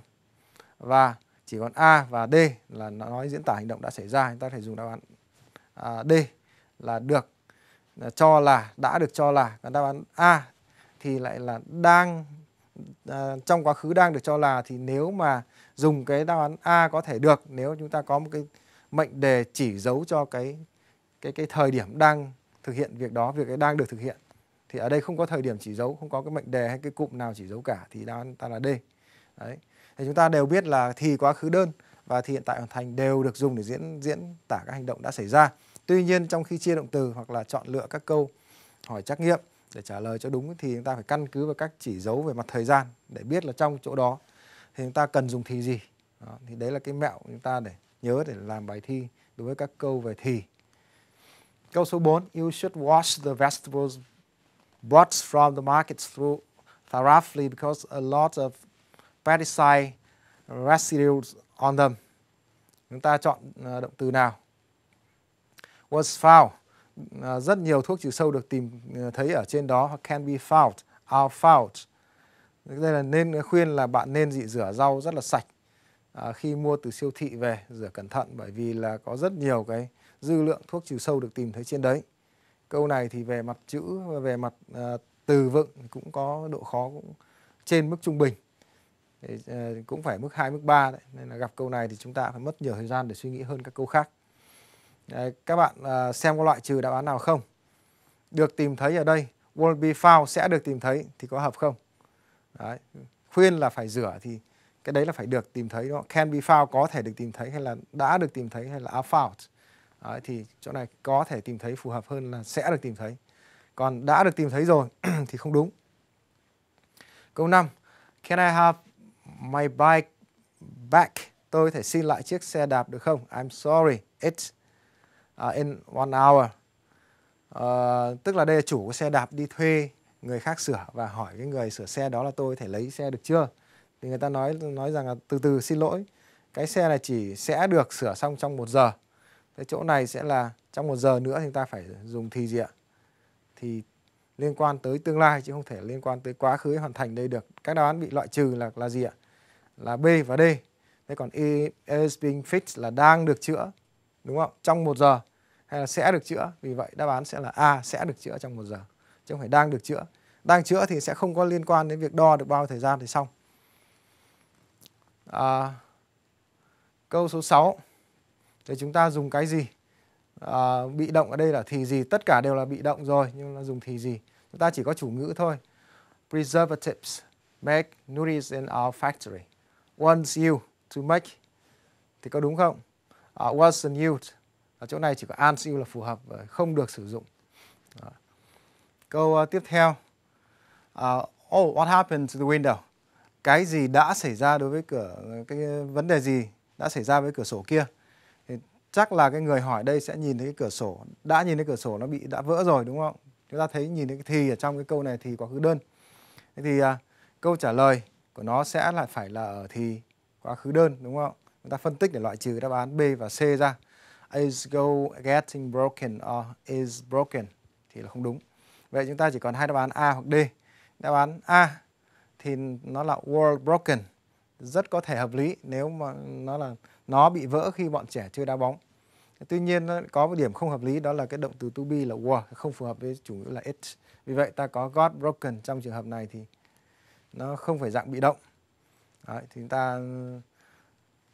và chỉ còn a và d là nó nói diễn tả hành động đã xảy ra chúng ta phải dùng đáp án à, d là được cho là đã được cho là và đáp án A thì lại là đang à, trong quá khứ đang được cho là thì nếu mà dùng cái đáp án A có thể được nếu chúng ta có một cái mệnh đề chỉ dấu cho cái cái cái thời điểm đang thực hiện việc đó việc ấy đang được thực hiện thì ở đây không có thời điểm chỉ dấu không có cái mệnh đề hay cái cụm nào chỉ dấu cả thì đáp án ta là D đấy thì chúng ta đều biết là thì quá khứ đơn và thì hiện tại hoàn thành đều được dùng để diễn diễn tả các hành động đã xảy ra Tuy nhiên trong khi chia động từ hoặc là chọn lựa các câu hỏi trắc nghiệm để trả lời cho đúng thì chúng ta phải căn cứ vào các chỉ dấu về mặt thời gian để biết là trong chỗ đó thì chúng ta cần dùng thì gì. Đó, thì đấy là cái mẹo chúng ta để nhớ để làm bài thi đối với các câu về thì. Câu số 4, you should wash the vegetables brought from the markets through thoroughly because a lot of pesticide residues on them. Chúng ta chọn ờ, động từ nào? was found. À, rất nhiều thuốc trừ sâu được tìm à, thấy ở trên đó can be found, are found. Đây là nên khuyên là bạn nên dị rửa rau rất là sạch à, khi mua từ siêu thị về rửa cẩn thận bởi vì là có rất nhiều cái dư lượng thuốc trừ sâu được tìm thấy trên đấy. Câu này thì về mặt chữ về mặt từ vựng cũng có độ khó cũng trên mức trung bình. Thì, cũng phải mức 2 mức 3 đấy. Nên là gặp câu này thì chúng ta phải mất nhiều thời gian để suy nghĩ hơn các câu khác. Đấy, các bạn à, xem có loại trừ đáp án nào không. Được tìm thấy ở đây, will be found sẽ được tìm thấy thì có hợp không? Đấy. Khuyên là phải rửa thì cái đấy là phải được tìm thấy đó. Can be found có thể được tìm thấy hay là đã được tìm thấy hay là are found. Đấy, thì chỗ này có thể tìm thấy phù hợp hơn là sẽ được tìm thấy. Còn đã được tìm thấy rồi [clears throat] thì không đúng. Câu 5. Can I have my bike back? Tôi có thể xin lại chiếc xe đạp được không? I'm sorry, it's uh, in one hour. Uh, tức là đây là chủ của xe đạp đi thuê người khác sửa và hỏi cái người sửa xe đó là tôi thể lấy xe được chưa? Thì người ta nói nói rằng là từ từ xin lỗi, cái xe này chỉ sẽ được sửa xong trong một giờ. Cái chỗ này sẽ là trong một giờ nữa thì ta phải dùng thì gì ạ? Thì liên quan tới tương lai chứ không thể liên quan tới quá khứ hoàn thành đây được. Các đáp án bị loại trừ là là gì ạ? Là B và D. Thế còn E is being fixed là đang được chữa đúng không? Trong một giờ hay là sẽ được chữa vì vậy đáp án sẽ là a sẽ được chữa trong một giờ chứ không phải đang được chữa đang chữa thì sẽ không có liên quan đến việc đo được bao thời gian thì xong à, câu số 6 thì chúng ta dùng cái gì à, bị động ở đây là thì gì tất cả đều là bị động rồi nhưng là dùng thì gì chúng ta chỉ có chủ ngữ thôi preservatives make noodles in our factory once you to make thì có đúng không uh, à, was used ở chỗ này chỉ có an siêu là phù hợp và không được sử dụng Đó. câu uh, tiếp theo uh, oh what happened to the window cái gì đã xảy ra đối với cửa cái vấn đề gì đã xảy ra với cửa sổ kia thì chắc là cái người hỏi đây sẽ nhìn thấy cái cửa sổ đã nhìn thấy cửa sổ nó bị đã vỡ rồi đúng không chúng ta thấy nhìn thấy cái thì ở trong cái câu này thì quá khứ đơn thế thì à, câu trả lời của nó sẽ là phải là ở thì quá khứ đơn đúng không chúng ta phân tích để loại trừ đáp án b và c ra is go getting broken or is broken thì là không đúng. Vậy chúng ta chỉ còn hai đáp án A hoặc D. Đáp án A thì nó là world broken. Rất có thể hợp lý nếu mà nó là nó bị vỡ khi bọn trẻ chơi đá bóng. Tuy nhiên nó có một điểm không hợp lý đó là cái động từ to be là world không phù hợp với chủ ngữ là it. Vì vậy ta có got broken trong trường hợp này thì nó không phải dạng bị động. Đấy, thì chúng ta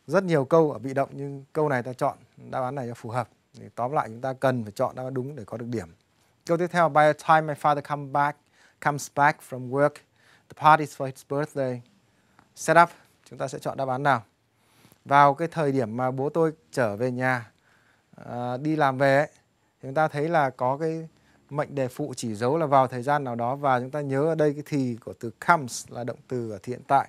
rất nhiều câu ở bị động nhưng câu này ta chọn đáp án này cho phù hợp thì tóm lại chúng ta cần phải chọn đáp án đúng để có được điểm câu tiếp theo by the time my father come back comes back from work the party for his birthday set up chúng ta sẽ chọn đáp án nào vào cái thời điểm mà bố tôi trở về nhà à, đi làm về thì chúng ta thấy là có cái mệnh đề phụ chỉ dấu là vào thời gian nào đó và chúng ta nhớ ở đây cái thì của từ comes là động từ ở hiện tại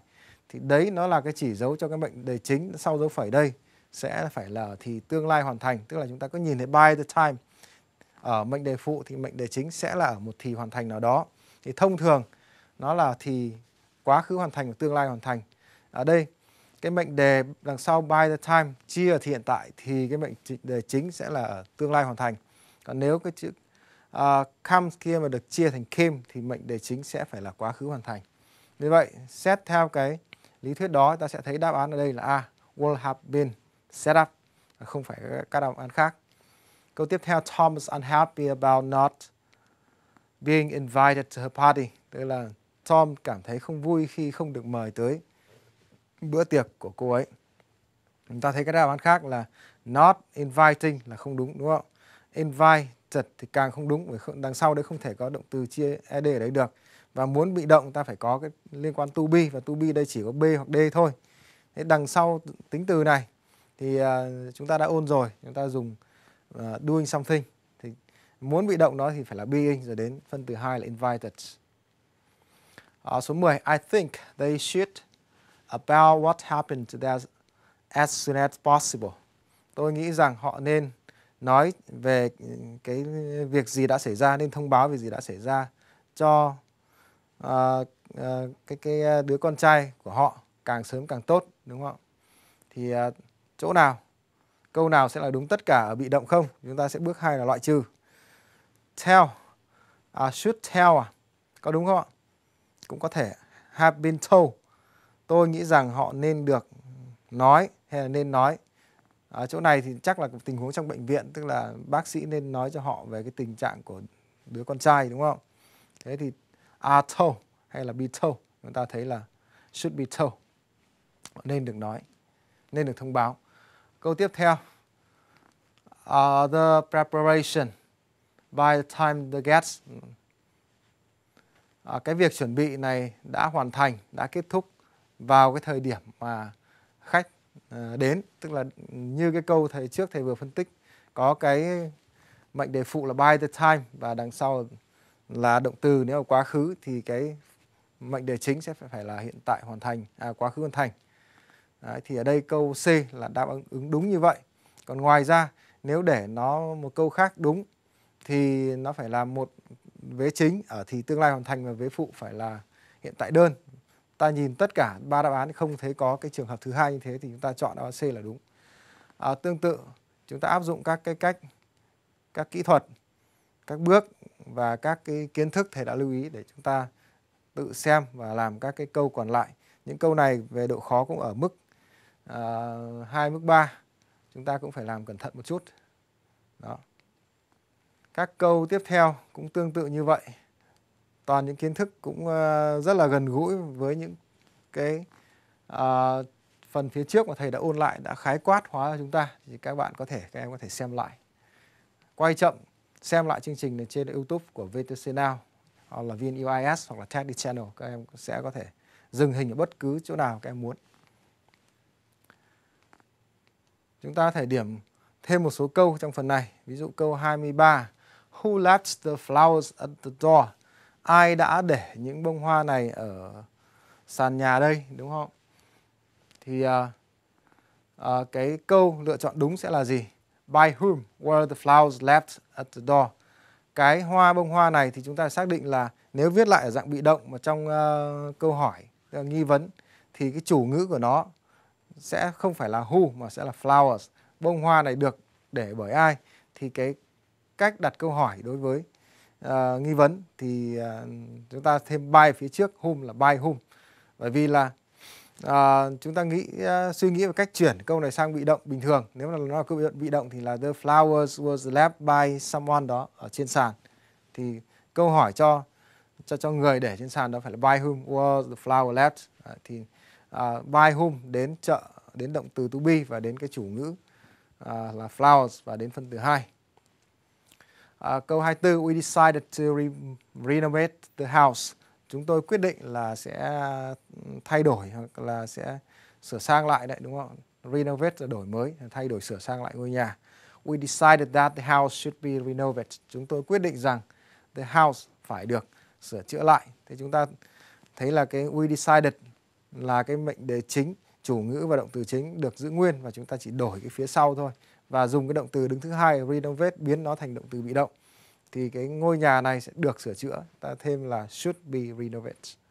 thì đấy nó là cái chỉ dấu cho cái mệnh đề chính sau dấu phẩy đây sẽ phải là thì tương lai hoàn thành tức là chúng ta cứ nhìn thấy by the time ở mệnh đề phụ thì mệnh đề chính sẽ là ở một thì hoàn thành nào đó thì thông thường nó là thì quá khứ hoàn thành và tương lai hoàn thành ở đây cái mệnh đề đằng sau by the time chia thì hiện tại thì cái mệnh đề chính sẽ là ở tương lai hoàn thành còn nếu cái chữ uh, comes kia mà được chia thành came thì mệnh đề chính sẽ phải là quá khứ hoàn thành như vậy xét theo cái lý thuyết đó ta sẽ thấy đáp án ở đây là A will have been set up không phải các đáp án khác câu tiếp theo Tom is unhappy about not being invited to her party tức là Tom cảm thấy không vui khi không được mời tới bữa tiệc của cô ấy chúng ta thấy cái đáp án khác là not inviting là không đúng đúng không invited thì càng không đúng vì đằng sau đấy không thể có động từ chia ed ở đấy được và muốn bị động ta phải có cái liên quan to be và to be đây chỉ có b hoặc d thôi thế đằng sau tính từ này thì à, chúng ta đã ôn rồi chúng ta dùng à, doing something thì muốn bị động nó thì phải là being rồi đến phân từ hai là invited uh, số 10 I think they should about what happened to them as soon as possible tôi nghĩ rằng họ nên nói về cái việc gì đã xảy ra nên thông báo về gì đã xảy ra cho à, à, cái cái ờ, đứa con trai của họ càng sớm càng tốt đúng không thì à, chỗ nào câu nào sẽ là đúng tất cả ở bị động không chúng ta sẽ bước hai là loại trừ tell à, should tell à có đúng không ạ cũng có thể have been told tôi nghĩ rằng họ nên được nói hay là nên nói ở chỗ này thì chắc là tình huống trong bệnh viện tức là bác sĩ nên nói cho họ về cái tình trạng của đứa con trai đúng không thế thì are told hay là be told chúng ta thấy là should be told nên được nói nên được thông báo câu tiếp theo uh, the preparation by the time the guests uh, cái việc chuẩn bị này đã hoàn thành đã kết thúc vào cái thời điểm mà khách uh, đến tức là như cái câu thầy trước thầy vừa phân tích có cái mệnh đề phụ là by the time và đằng sau là động từ nếu là quá khứ thì cái mệnh đề chính sẽ phải là hiện tại hoàn thành à, quá khứ hoàn thành Đấy, thì ở đây câu C là đáp ứng đúng như vậy còn ngoài ra nếu để nó một câu khác đúng thì nó phải là một vế chính ở thì tương lai hoàn thành và vế phụ phải là hiện tại đơn ta nhìn tất cả ba đáp án không thấy có cái trường hợp thứ hai như thế thì chúng ta chọn đáp án C là đúng à, tương tự chúng ta áp dụng các cái cách các kỹ thuật các bước và các cái kiến thức thầy đã lưu ý để chúng ta tự xem và làm các cái câu còn lại. Những câu này về độ khó cũng ở mức uh, à, 2 mức 3. Chúng ta cũng phải làm cẩn thận một chút. Đó. Các câu tiếp theo cũng tương tự như vậy. Toàn những kiến thức cũng uh, rất là gần gũi với những cái uh, phần phía trước mà thầy đã ôn lại đã khái quát hóa cho chúng ta thì các bạn có thể các em có thể xem lại. Quay chậm xem lại chương trình này trên YouTube của VTC Now hoặc là VNUIS hoặc là Tech Channel các em sẽ có thể dừng hình ở bất cứ chỗ nào các em muốn. Chúng ta có thể điểm thêm một số câu trong phần này. Ví dụ câu 23 Who left the flowers at the door? Ai đã để những bông hoa này ở sàn nhà đây đúng không? Thì uh, uh, cái câu lựa chọn đúng sẽ là gì? by whom were the flowers left at the door. Cái hoa bông hoa này thì chúng ta xác định là nếu viết lại ở dạng bị động mà trong uh, câu hỏi ờ, nghi vấn thì cái chủ ngữ của nó sẽ không phải là who mà sẽ là flowers. Bông hoa này được để bởi ai thì cái cách đặt câu hỏi đối với uh, nghi vấn thì uh, chúng ta thêm by phía trước whom là by whom. Bởi vì là à, chúng ta nghĩ uh, suy nghĩ về cách chuyển câu này sang bị động bình thường nếu mà nó là câu bị động thì là the flowers was left by someone đó ở trên sàn thì câu hỏi cho cho cho người để trên sàn đó phải là by whom was the flower left à, thì uh, by whom đến chợ đến động từ to be và đến cái chủ ngữ uh, là flowers và đến phân từ hai à, câu 24 we decided to re renovate the house chúng tôi quyết định là sẽ ừ, thay đổi hoặc là sẽ sửa sang lại đấy đúng không? Renovate là đổi mới, thay đổi sửa sang lại ngôi nhà. We decided that the house should be renovated. Chúng tôi quyết định rằng the house phải được sửa chữa lại. Thế chúng ta thấy là cái we decided là cái mệnh đề chính, chủ ngữ và động từ chính được giữ nguyên và chúng ta chỉ đổi cái phía sau thôi và dùng cái động từ đứng thứ hai renovate biến nó thành động từ bị động thì cái ngôi nhà này sẽ được sửa chữa ta thêm là should be renovated